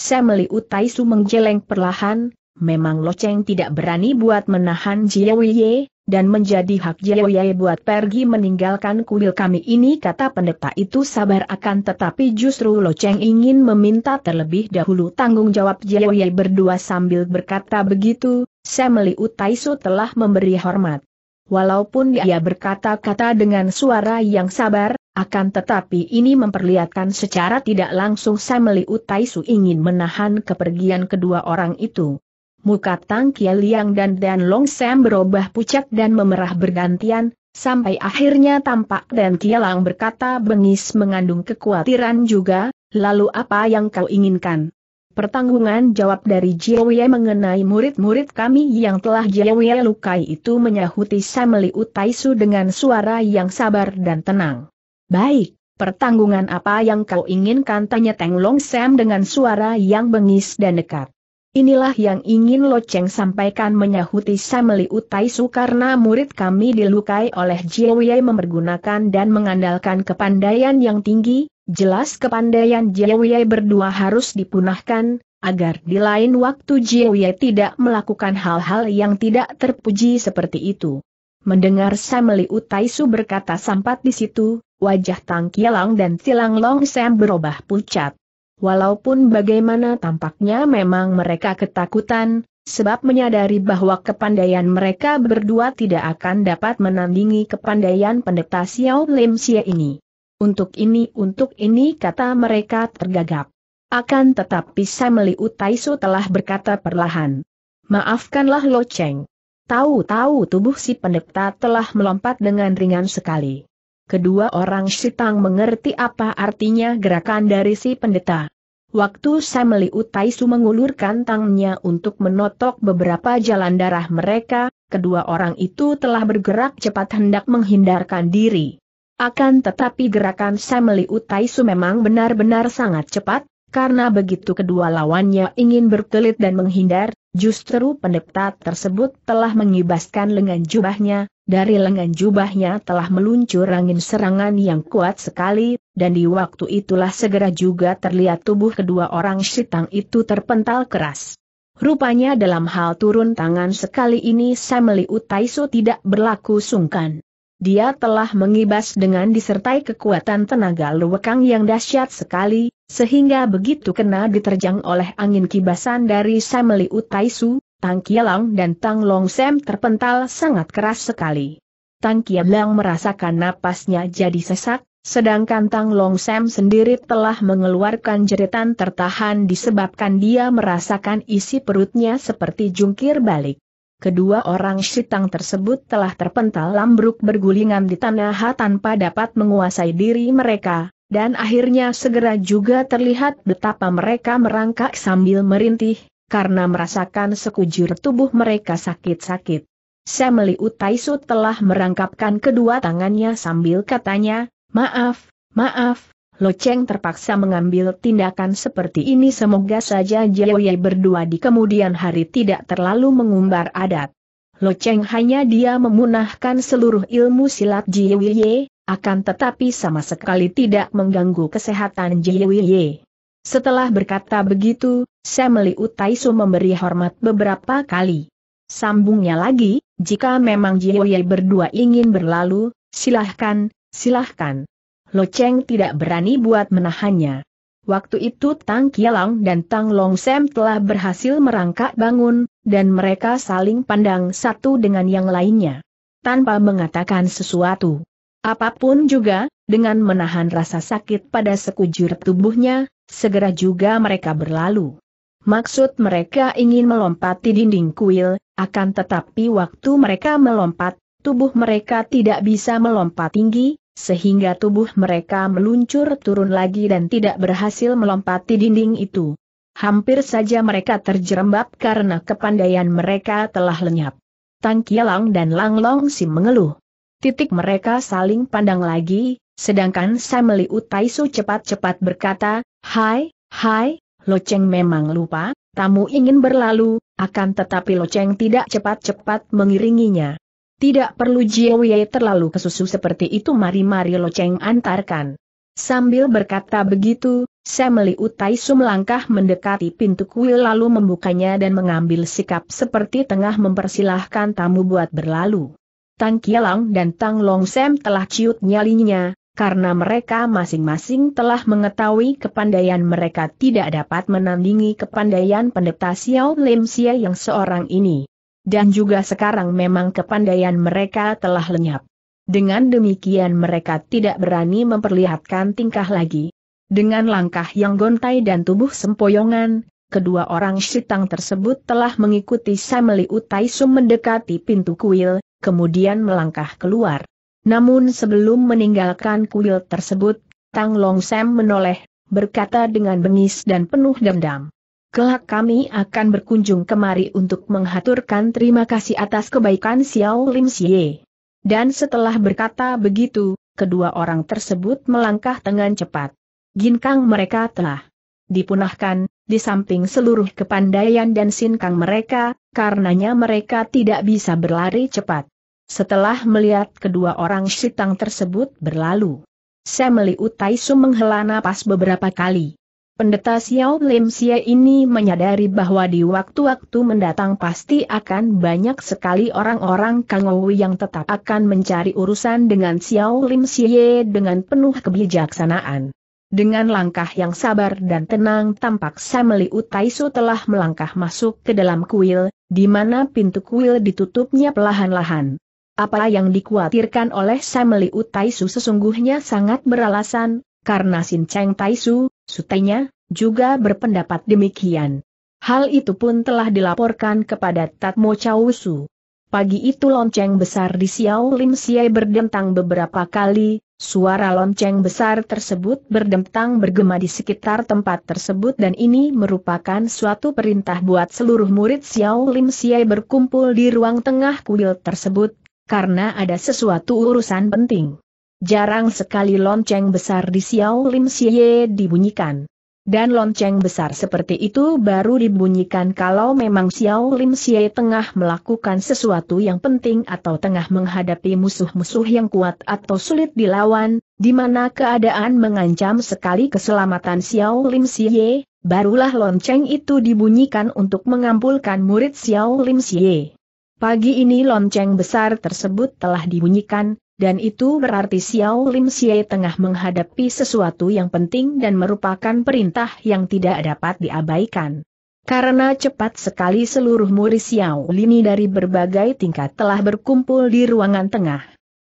Semeli Utaisu Su menggeleng perlahan, memang Lo Cheng tidak berani buat menahan Yai, dan menjadi hak Jiyoye buat pergi meninggalkan kuil kami ini kata pendeta itu sabar akan tetapi justru Lo Cheng ingin meminta terlebih dahulu tanggung jawab Jiyoye berdua sambil berkata begitu, Semeli Utaisu telah memberi hormat. Walaupun dia berkata-kata dengan suara yang sabar, akan tetapi ini memperlihatkan secara tidak langsung Semeli Utaisu ingin menahan kepergian kedua orang itu muka Tang Kia Liang dan Dan Long Sam berubah pucat dan memerah bergantian, sampai akhirnya tampak Dan Kia berkata bengis mengandung kekhawatiran juga, lalu apa yang kau inginkan? Pertanggungan jawab dari Jiawie mengenai murid-murid kami yang telah Jiawie lukai itu menyahuti Sameli Utaisu dengan suara yang sabar dan tenang. Baik, pertanggungan apa yang kau inginkan tanya Teng Long Sam dengan suara yang bengis dan dekat. Inilah yang ingin Lo sampaikan menyahuti Sameli Utai Su karena murid kami dilukai oleh Jiawei mempergunakan dan mengandalkan kepandaian yang tinggi, jelas kepandaian Jiawei berdua harus dipunahkan, agar di lain waktu Jiawei tidak melakukan hal-hal yang tidak terpuji seperti itu. Mendengar Sameli Utai Su berkata sampat di situ, wajah Tang Kielang dan Silang Long Sam berubah pucat walaupun bagaimana tampaknya memang mereka ketakutan, sebab menyadari bahwa kepandaian mereka berdua tidak akan dapat menandingi kepandaian pendeta Xiao Lim Xie ini. Untuk ini, untuk ini kata mereka tergagap. Akan tetapi Samli Utaisu telah berkata perlahan. Maafkanlah Lo Cheng. Tahu-tahu tubuh si pendeta telah melompat dengan ringan sekali. Kedua orang Sitang mengerti apa artinya gerakan dari si pendeta. Waktu Sameli Utaisu mengulurkan tangannya untuk menotok beberapa jalan darah mereka, kedua orang itu telah bergerak cepat hendak menghindarkan diri. Akan tetapi gerakan Sameli Utaisu memang benar-benar sangat cepat, karena begitu kedua lawannya ingin berkelit dan menghindar, justru pendeta tersebut telah mengibaskan lengan jubahnya, dari lengan jubahnya telah meluncur angin serangan yang kuat sekali, dan di waktu itulah segera juga terlihat tubuh kedua orang sitang itu terpental keras. Rupanya dalam hal turun tangan sekali ini Sameli Utaiso tidak berlaku sungkan. Dia telah mengibas dengan disertai kekuatan tenaga lewekang yang dahsyat sekali, sehingga begitu kena diterjang oleh angin kibasan dari Sameli Utaisu, Tang Kielang dan Tang Long Sam terpental sangat keras sekali. Tang Kielang merasakan napasnya jadi sesak, sedangkan Tang Long Sam sendiri telah mengeluarkan jeritan tertahan disebabkan dia merasakan isi perutnya seperti jungkir balik. Kedua orang sitang tersebut telah terpental lambruk bergulingan di tanah tanpa dapat menguasai diri mereka, dan akhirnya segera juga terlihat betapa mereka merangkak sambil merintih, karena merasakan sekujur tubuh mereka sakit-sakit. Semeli Utaisu telah merangkapkan kedua tangannya sambil katanya, maaf, maaf, Loceng terpaksa mengambil tindakan seperti ini semoga saja Wei berdua di kemudian hari tidak terlalu mengumbar adat. Loceng hanya dia memunahkan seluruh ilmu silat Wei, akan tetapi sama sekali tidak mengganggu kesehatan Wei. Setelah berkata begitu, Semeli Utaisu memberi hormat beberapa kali. Sambungnya lagi, jika memang Jioye berdua ingin berlalu, silahkan, silahkan. Lo Cheng tidak berani buat menahannya. Waktu itu Tang Kialang dan Tang Long Sam telah berhasil merangkak bangun, dan mereka saling pandang satu dengan yang lainnya. Tanpa mengatakan sesuatu. Apapun juga, dengan menahan rasa sakit pada sekujur tubuhnya, Segera juga mereka berlalu. Maksud mereka ingin melompati dinding kuil, akan tetapi waktu mereka melompat, tubuh mereka tidak bisa melompat tinggi, sehingga tubuh mereka meluncur turun lagi dan tidak berhasil melompati dinding itu. Hampir saja mereka terjerembab karena kepandaian mereka telah lenyap. Tang Kialang dan Lang Long Sim mengeluh. Titik mereka saling pandang lagi, Sedangkan Sameli Utaisu cepat-cepat berkata, Hai, hai, Loceng memang lupa, tamu ingin berlalu, akan tetapi Loceng tidak cepat-cepat mengiringinya. Tidak perlu Jiawie terlalu kesusu seperti itu mari-mari Loceng antarkan. Sambil berkata begitu, Sameli Utaisu melangkah mendekati pintu kuil lalu membukanya dan mengambil sikap seperti tengah mempersilahkan tamu buat berlalu. Tang Kialang dan Tang Long Sam telah ciut nyalinya, karena mereka masing-masing telah mengetahui kepandaian mereka tidak dapat menandingi kepandaian pendeta Xiao Lim Xie yang seorang ini. Dan juga sekarang memang kepandaian mereka telah lenyap. Dengan demikian mereka tidak berani memperlihatkan tingkah lagi. Dengan langkah yang gontai dan tubuh sempoyongan, kedua orang sitang tersebut telah mengikuti Sameli Utaisum mendekati pintu kuil, kemudian melangkah keluar. Namun sebelum meninggalkan kuil tersebut, Tang Long Sam menoleh, berkata dengan bengis dan penuh dendam. Kelak kami akan berkunjung kemari untuk menghaturkan terima kasih atas kebaikan Xiao Lim Xie. Dan setelah berkata begitu, kedua orang tersebut melangkah dengan cepat. Ginkang mereka telah dipunahkan, di samping seluruh kepandaian dan sinkang mereka, karenanya mereka tidak bisa berlari cepat. Setelah melihat kedua orang sitang tersebut berlalu, Semeli Utaisu menghela napas beberapa kali. Pendeta Xiao Lim Xie ini menyadari bahwa di waktu-waktu mendatang pasti akan banyak sekali orang-orang Kangowi yang tetap akan mencari urusan dengan Xiao Lim Xie dengan penuh kebijaksanaan. Dengan langkah yang sabar dan tenang tampak Utai Utaisu telah melangkah masuk ke dalam kuil, di mana pintu kuil ditutupnya pelahan lahan apa yang dikhawatirkan oleh Samli Utaisu sesungguhnya sangat beralasan, karena Sin Cheng Taisu, sutenya, juga berpendapat demikian. Hal itu pun telah dilaporkan kepada Tatmo Chausu. Pagi itu lonceng besar di Xiao Lim Siai berdentang beberapa kali, suara lonceng besar tersebut berdentang bergema di sekitar tempat tersebut dan ini merupakan suatu perintah buat seluruh murid Xiao Lim Siai berkumpul di ruang tengah kuil tersebut karena ada sesuatu urusan penting. Jarang sekali lonceng besar di Xiao Lim Xie dibunyikan. Dan lonceng besar seperti itu baru dibunyikan kalau memang Xiao Lim Xie tengah melakukan sesuatu yang penting atau tengah menghadapi musuh-musuh yang kuat atau sulit dilawan, di mana keadaan mengancam sekali keselamatan Xiao Lim Xie, barulah lonceng itu dibunyikan untuk mengampulkan murid Xiao Lim Xie. Pagi ini lonceng besar tersebut telah dibunyikan, dan itu berarti Xiao Lim Xie tengah menghadapi sesuatu yang penting dan merupakan perintah yang tidak dapat diabaikan. Karena cepat sekali seluruh murid Xiao Lini dari berbagai tingkat telah berkumpul di ruangan tengah.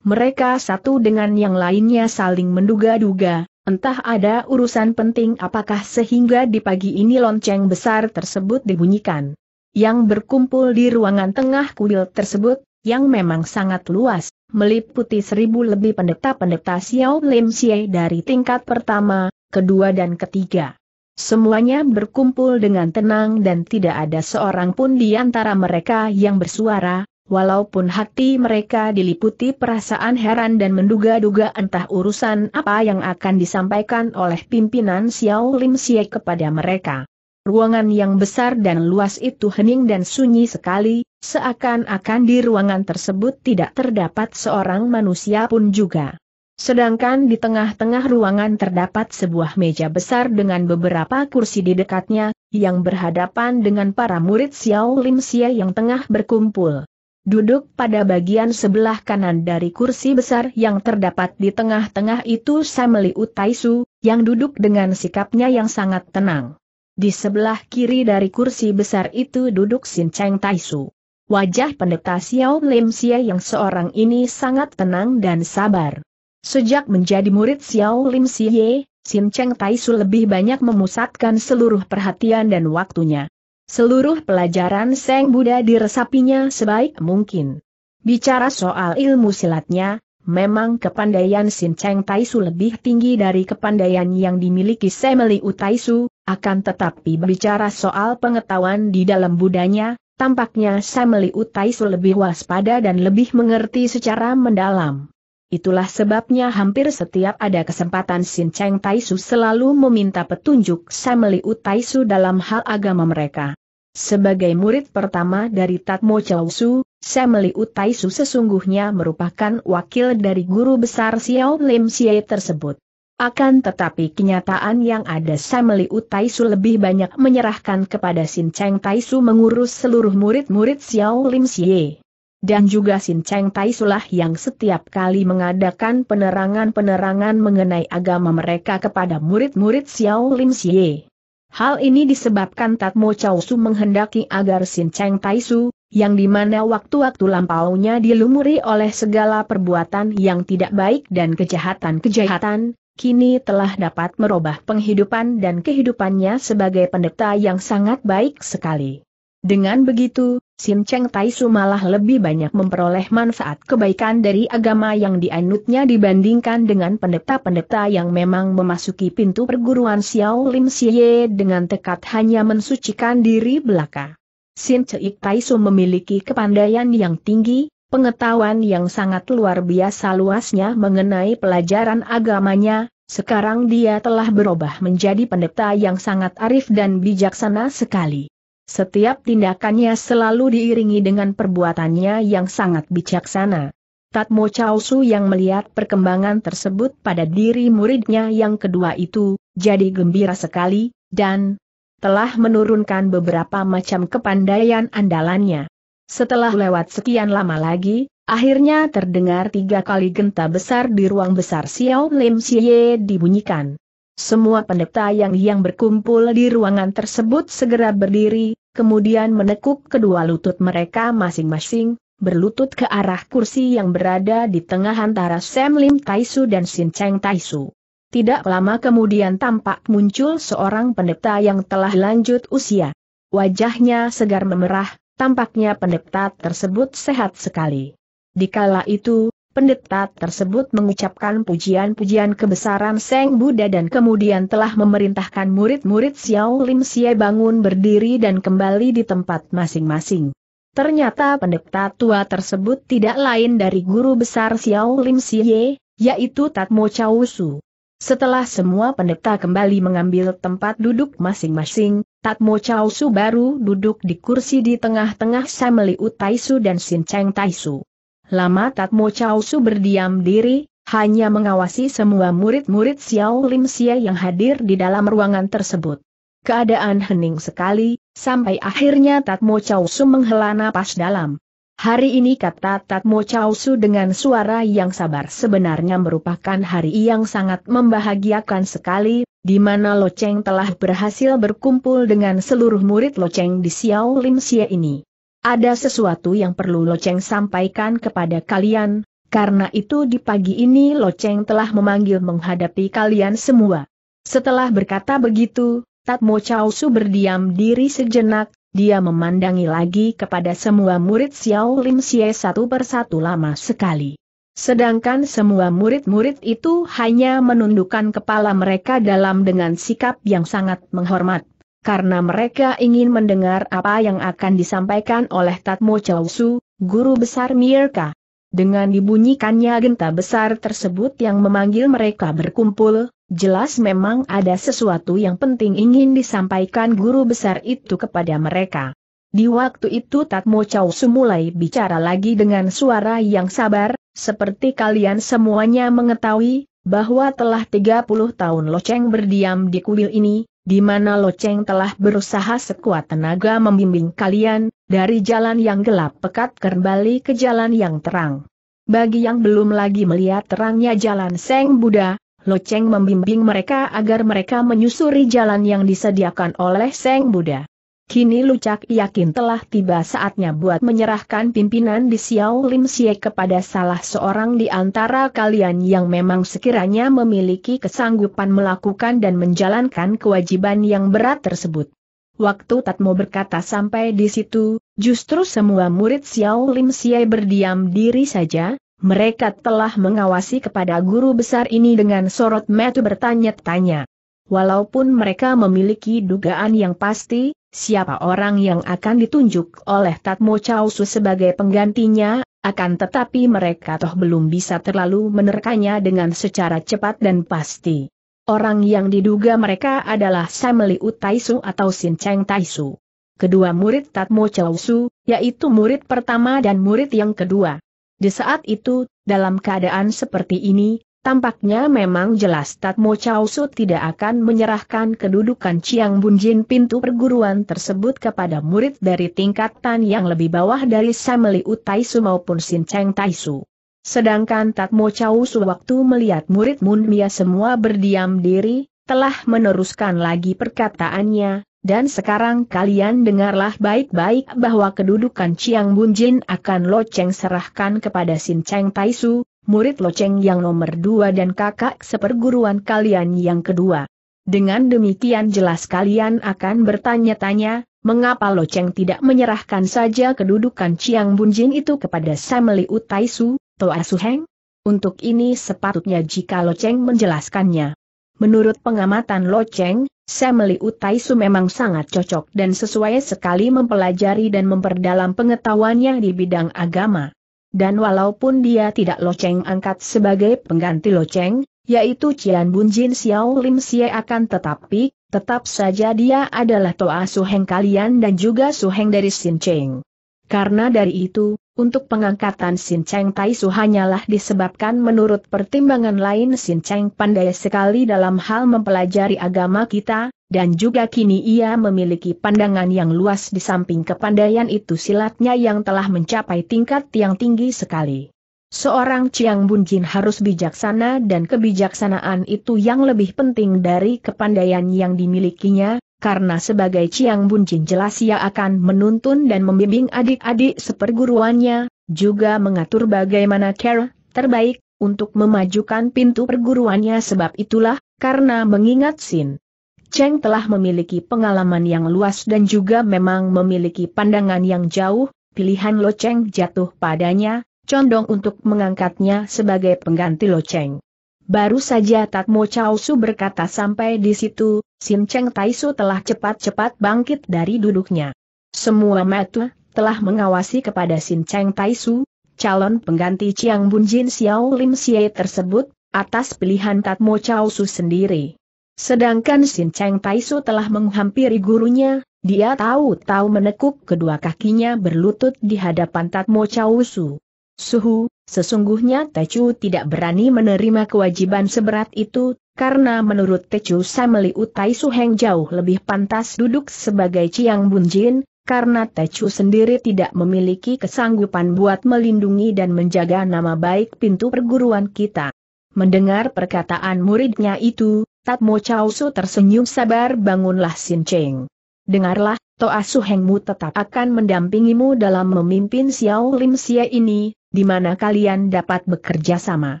Mereka satu dengan yang lainnya saling menduga-duga, entah ada urusan penting apakah sehingga di pagi ini lonceng besar tersebut dibunyikan yang berkumpul di ruangan tengah kuil tersebut, yang memang sangat luas, meliputi seribu lebih pendeta-pendeta Xiao Lim Xie dari tingkat pertama, kedua dan ketiga. Semuanya berkumpul dengan tenang dan tidak ada seorang pun di antara mereka yang bersuara, walaupun hati mereka diliputi perasaan heran dan menduga-duga entah urusan apa yang akan disampaikan oleh pimpinan Xiao Lim Xie kepada mereka. Ruangan yang besar dan luas itu hening dan sunyi sekali, seakan-akan di ruangan tersebut tidak terdapat seorang manusia pun juga. Sedangkan di tengah-tengah ruangan terdapat sebuah meja besar dengan beberapa kursi di dekatnya, yang berhadapan dengan para murid Xiao Lim Xia yang tengah berkumpul. Duduk pada bagian sebelah kanan dari kursi besar yang terdapat di tengah-tengah itu Samli Utaisu, yang duduk dengan sikapnya yang sangat tenang. Di sebelah kiri dari kursi besar itu duduk Sin Cheng Taisu. Wajah pendeta Xiao Lim Xie yang seorang ini sangat tenang dan sabar. Sejak menjadi murid Xiao Lim Xie, Sin Cheng Taisu lebih banyak memusatkan seluruh perhatian dan waktunya. Seluruh pelajaran Seng Buddha diresapinya sebaik mungkin. Bicara soal ilmu silatnya, memang kepandaian Sin Cheng Taisu lebih tinggi dari kepandaian yang dimiliki Semeli Utaisu, akan tetapi berbicara soal pengetahuan di dalam budanya, tampaknya Semeli Utaisu lebih waspada dan lebih mengerti secara mendalam. Itulah sebabnya hampir setiap ada kesempatan Sin Cheng Taisu selalu meminta petunjuk Sameli Utaisu dalam hal agama mereka. Sebagai murid pertama dari Tatmo Chausu, Sameli Utaisu sesungguhnya merupakan wakil dari guru besar Xiao Lim Xie tersebut. Akan tetapi kenyataan yang ada Sameli Utaisu lebih banyak menyerahkan kepada Sin Cheng Taisu mengurus seluruh murid-murid Xiao Lim Xie. Dan juga Sin Cheng lah yang setiap kali mengadakan penerangan-penerangan mengenai agama mereka kepada murid-murid Xiao Lim Xie. Hal ini disebabkan Tatmo Chao Su menghendaki agar Sin Cheng Taisu, yang dimana waktu-waktu lampaunya dilumuri oleh segala perbuatan yang tidak baik dan kejahatan-kejahatan, kini telah dapat merubah penghidupan dan kehidupannya sebagai pendeta yang sangat baik sekali. Dengan begitu, Sim Cheng Taisu malah lebih banyak memperoleh manfaat kebaikan dari agama yang dianutnya dibandingkan dengan pendeta-pendeta yang memang memasuki pintu perguruan Xiao Lim Xie dengan tekad hanya mensucikan diri belaka. Sin Ceik Taisu memiliki kepandaian yang tinggi, pengetahuan yang sangat luar biasa luasnya mengenai pelajaran agamanya, sekarang dia telah berubah menjadi pendeta yang sangat arif dan bijaksana sekali. Setiap tindakannya selalu diiringi dengan perbuatannya yang sangat bijaksana. Tatmo Chausu yang melihat perkembangan tersebut pada diri muridnya yang kedua itu, jadi gembira sekali, dan, telah menurunkan beberapa macam kepandaian andalannya. Setelah lewat sekian lama lagi, akhirnya terdengar tiga kali genta besar di ruang besar Xiao Lim Xie dibunyikan. Semua pendeta yang yang berkumpul di ruangan tersebut segera berdiri, kemudian menekuk kedua lutut mereka masing-masing, berlutut ke arah kursi yang berada di tengah antara Sam Lim Taisu dan Sin Cheng Taisu. Tidak lama kemudian tampak muncul seorang pendeta yang telah lanjut usia. Wajahnya segar memerah, tampaknya pendeta tersebut sehat sekali. Di kala itu, pendeta tersebut mengucapkan pujian-pujian kebesaran Seng Buddha dan kemudian telah memerintahkan murid-murid Xiao Lim Xie bangun berdiri dan kembali di tempat masing-masing. Ternyata pendeta tua tersebut tidak lain dari guru besar Xiao Lim Xie, yaitu Tatmo Chausu. Setelah semua pendeta kembali mengambil tempat duduk masing-masing, Tatmo Chao Su baru duduk di kursi di tengah-tengah Sameli Utaisu dan Sin Cheng Taisu. Lama Tatmo Chao Su berdiam diri, hanya mengawasi semua murid-murid Xiao Lim Xie yang hadir di dalam ruangan tersebut. Keadaan hening sekali, sampai akhirnya Tatmo Chao Su menghela napas dalam. Hari ini kata Tatmo Chausu dengan suara yang sabar sebenarnya merupakan hari yang sangat membahagiakan sekali, di mana Loceng telah berhasil berkumpul dengan seluruh murid Loceng di Xiao Lim Xie ini. Ada sesuatu yang perlu Loceng sampaikan kepada kalian, karena itu di pagi ini Loceng telah memanggil menghadapi kalian semua. Setelah berkata begitu, Tatmo Chausu berdiam diri sejenak, dia memandangi lagi kepada semua murid Xiao Lim Xie satu persatu lama sekali. Sedangkan semua murid-murid itu hanya menundukkan kepala mereka dalam dengan sikap yang sangat menghormat, karena mereka ingin mendengar apa yang akan disampaikan oleh Tatmo Su, guru besar Mirka. Dengan dibunyikannya genta besar tersebut yang memanggil mereka berkumpul, jelas memang ada sesuatu yang penting ingin disampaikan guru besar itu kepada mereka. Di waktu itu Tatmo Chow Su mulai bicara lagi dengan suara yang sabar, seperti kalian semuanya mengetahui, bahwa telah 30 tahun Loceng berdiam di kuil ini, di mana Loceng telah berusaha sekuat tenaga membimbing kalian, dari jalan yang gelap pekat kembali ke jalan yang terang. Bagi yang belum lagi melihat terangnya jalan Seng Buddha, Loceng membimbing mereka agar mereka menyusuri jalan yang disediakan oleh Seng Buddha. Kini Lucak yakin telah tiba saatnya buat menyerahkan pimpinan di Xiao Lim Sie kepada salah seorang di antara kalian yang memang sekiranya memiliki kesanggupan melakukan dan menjalankan kewajiban yang berat tersebut. Waktu Tatmo berkata sampai di situ, justru semua murid Xiao Lim Sie berdiam diri saja, mereka telah mengawasi kepada guru besar ini dengan sorot mata bertanya-tanya. Walaupun mereka memiliki dugaan yang pasti, siapa orang yang akan ditunjuk oleh Tatmo Chausu sebagai penggantinya, akan tetapi mereka toh belum bisa terlalu menerkanya dengan secara cepat dan pasti. Orang yang diduga mereka adalah Samli Utaisu atau Sin Cheng Taisu. Kedua murid Tatmo Chausu, yaitu murid pertama dan murid yang kedua. Di saat itu, dalam keadaan seperti ini, Tampaknya memang jelas Tatmo Chow Su tidak akan menyerahkan kedudukan Chiang Bunjin pintu perguruan tersebut kepada murid dari tingkatan yang lebih bawah dari Sameli Utaisu maupun Sin Sinceng Taisu. Sedangkan Tatmo Chow Su waktu melihat murid Mia semua berdiam diri, telah meneruskan lagi perkataannya, dan sekarang kalian dengarlah baik-baik bahwa kedudukan Chiang Bunjin akan Lo Cheng serahkan kepada Sin Cheng Taisu, murid loceng yang nomor dua dan kakak seperguruan kalian yang kedua. Dengan demikian jelas kalian akan bertanya-tanya, mengapa loceng tidak menyerahkan saja kedudukan Chiang Bunjin itu kepada Sameli Utaisu, Toa Suheng? Untuk ini sepatutnya jika loceng menjelaskannya. Menurut pengamatan loceng, Sameli Utaisu memang sangat cocok dan sesuai sekali mempelajari dan memperdalam pengetahuannya di bidang agama. Dan walaupun dia tidak loceng angkat sebagai pengganti loceng, yaitu Cian Bun Jin Xiao Lim Xie akan tetapi, tetap saja dia adalah Toa Suheng kalian dan juga Suheng dari Xin Cheng. Karena dari itu, untuk pengangkatan Xin Cheng Tai Su hanyalah disebabkan menurut pertimbangan lain Xin Cheng pandai sekali dalam hal mempelajari agama kita, dan juga kini ia memiliki pandangan yang luas di samping kepandaian itu silatnya yang telah mencapai tingkat yang tinggi sekali. Seorang Chiang Bunjin harus bijaksana dan kebijaksanaan itu yang lebih penting dari kepandaian yang dimilikinya, karena sebagai Chiang Bunjin jelas ia akan menuntun dan membimbing adik-adik seperguruannya, juga mengatur bagaimana cara terbaik untuk memajukan pintu perguruannya sebab itulah, karena mengingat Sin Cheng telah memiliki pengalaman yang luas dan juga memang memiliki pandangan yang jauh, pilihan Lo Cheng jatuh padanya, condong untuk mengangkatnya sebagai pengganti Lo Cheng. Baru saja Tat Mo Chao Su berkata sampai di situ, Sim Cheng Tai Su telah cepat-cepat bangkit dari duduknya. Semua mata telah mengawasi kepada Sim Cheng Tai Su, calon pengganti Chiang Jin Xiao Lim Xie tersebut, atas pilihan Tat Mo Chao Su sendiri. Sedangkan Sin Cheng Su telah menghampiri gurunya, dia tahu-tahu menekuk kedua kakinya berlutut di hadapan Tatmo Chausu. Suhu, sesungguhnya Tecu tidak berani menerima kewajiban seberat itu, karena menurut Tecu Sameli Utai Suheng jauh lebih pantas duduk sebagai Ciang Bunjin, karena Tecu sendiri tidak memiliki kesanggupan buat melindungi dan menjaga nama baik pintu perguruan kita. Mendengar perkataan muridnya itu, Mo Chow Su tersenyum sabar bangunlah Sin Cheng. Dengarlah, Toa ah Su Hengmu tetap akan mendampingimu dalam memimpin Xiao Lim Sia ini, di mana kalian dapat bekerja sama.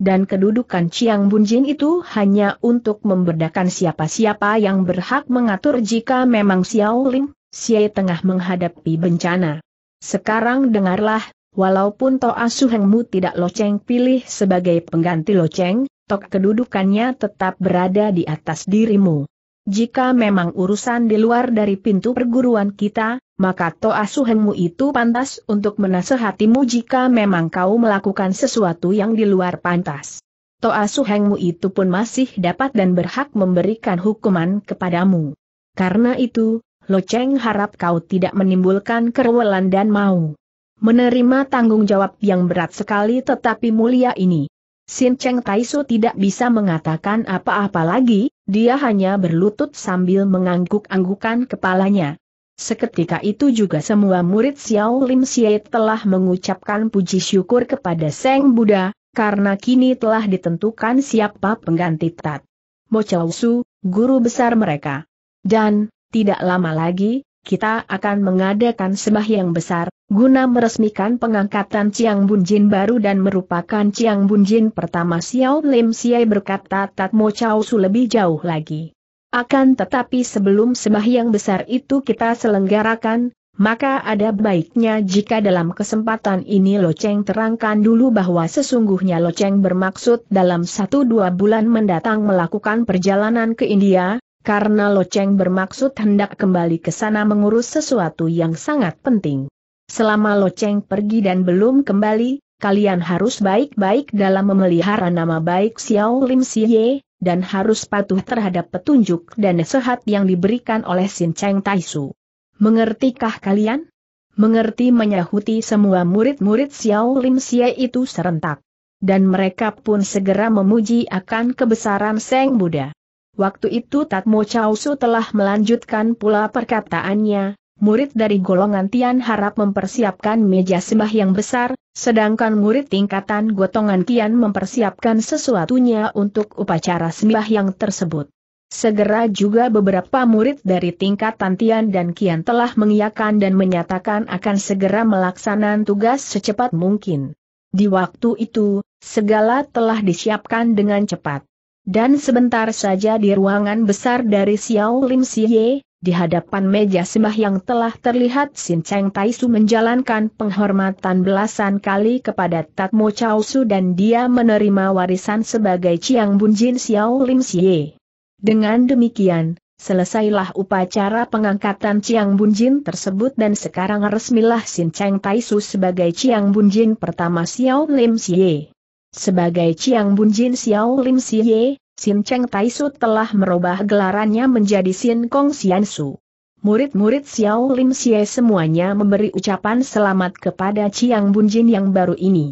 Dan kedudukan Chiang Bunjin itu hanya untuk membedakan siapa-siapa yang berhak mengatur jika memang Xiao Lim, Sia tengah menghadapi bencana. Sekarang dengarlah, walaupun Toa ah Su Hengmu tidak loceng pilih sebagai pengganti loceng, tok kedudukannya tetap berada di atas dirimu. Jika memang urusan di luar dari pintu perguruan kita, maka to asuhanmu itu pantas untuk menasehatimu jika memang kau melakukan sesuatu yang di luar pantas. To asuhanmu itu pun masih dapat dan berhak memberikan hukuman kepadamu. Karena itu, Lo Cheng harap kau tidak menimbulkan kerewelan dan mau menerima tanggung jawab yang berat sekali tetapi mulia ini. Sin Cheng Taisu tidak bisa mengatakan apa-apa lagi, dia hanya berlutut sambil mengangguk-anggukan kepalanya. Seketika itu juga semua murid Xiao Lim Xie telah mengucapkan puji syukur kepada Seng Buddha, karena kini telah ditentukan siapa pengganti Tat. Mo Chau Su, guru besar mereka. Dan, tidak lama lagi, kita akan mengadakan sembahyang besar, guna meresmikan pengangkatan Ciang Bunjin baru dan merupakan Ciang Bunjin pertama Xiao Lim Siai berkata Tatmo Chow Su lebih jauh lagi. Akan tetapi sebelum sembahyang besar itu kita selenggarakan, maka ada baiknya jika dalam kesempatan ini Loceng terangkan dulu bahwa sesungguhnya Loceng bermaksud dalam satu dua bulan mendatang melakukan perjalanan ke India, karena Loceng bermaksud hendak kembali ke sana mengurus sesuatu yang sangat penting. Selama Loceng pergi dan belum kembali, kalian harus baik-baik dalam memelihara nama baik Xiao Lim Ye dan harus patuh terhadap petunjuk dan nasihat yang diberikan oleh Sin Cheng Taisu. Mengertikah kalian? Mengerti menyahuti semua murid-murid Xiao Lim Ye itu serentak. Dan mereka pun segera memuji akan kebesaran Seng Buddha. Waktu itu Tatmo Chausu telah melanjutkan pula perkataannya, murid dari golongan Tian harap mempersiapkan meja sembah yang besar, sedangkan murid tingkatan gotongan Kian mempersiapkan sesuatunya untuk upacara sembah yang tersebut. Segera juga beberapa murid dari tingkatan Tian dan Kian telah mengiyakan dan menyatakan akan segera melaksanakan tugas secepat mungkin. Di waktu itu, segala telah disiapkan dengan cepat. Dan sebentar saja di ruangan besar dari Xiao Lim Siye, di hadapan meja sembah yang telah terlihat Sin Cheng Taisu menjalankan penghormatan belasan kali kepada Tatmo Chao Su dan dia menerima warisan sebagai Chiang Bunjin Xiao Lim Xie. Dengan demikian, selesailah upacara pengangkatan Chiang Bunjin tersebut dan sekarang resmilah Sin Cheng Taisu sebagai Chiang Bunjin pertama Xiao Lim Xie. Sebagai Chiang Jin Xiao Lim Siye, Sin Cheng Tai Su telah merubah gelarannya menjadi Sin Kong Sian Su. Murid-murid Xiao Lim Xie semuanya memberi ucapan selamat kepada Chiang Jin yang baru ini.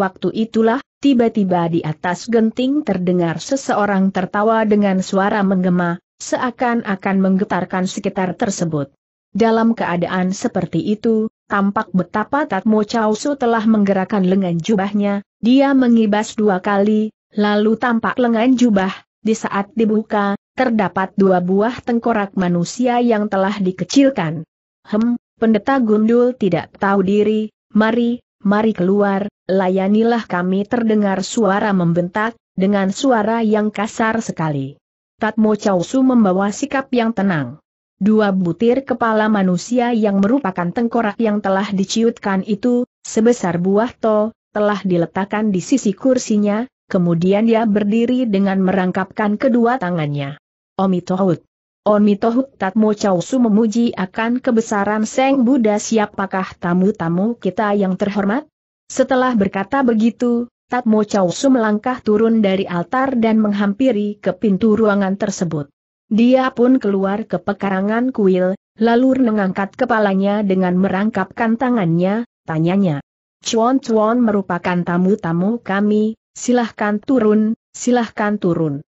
Waktu itulah, tiba-tiba di atas genting terdengar seseorang tertawa dengan suara menggema, seakan-akan menggetarkan sekitar tersebut. Dalam keadaan seperti itu, tampak betapa Tatmo Chausu telah menggerakkan lengan jubahnya, dia mengibas dua kali, lalu tampak lengan jubah, di saat dibuka, terdapat dua buah tengkorak manusia yang telah dikecilkan. Hem, pendeta gundul tidak tahu diri, mari, mari keluar, layanilah kami terdengar suara membentak, dengan suara yang kasar sekali. Tatmo Chausu membawa sikap yang tenang. Dua butir kepala manusia yang merupakan tengkorak yang telah diciutkan itu, sebesar buah to, telah diletakkan di sisi kursinya, kemudian dia berdiri dengan merangkapkan kedua tangannya. Omitohut. Omitohut Tatmo Chausu memuji akan kebesaran Seng Buddha siapakah tamu-tamu kita yang terhormat? Setelah berkata begitu, Tatmo Chausu melangkah turun dari altar dan menghampiri ke pintu ruangan tersebut. Dia pun keluar ke pekarangan kuil, lalu mengangkat kepalanya dengan merangkapkan tangannya, tanyanya. Cuan-cuan merupakan tamu-tamu kami, silahkan turun, silahkan turun.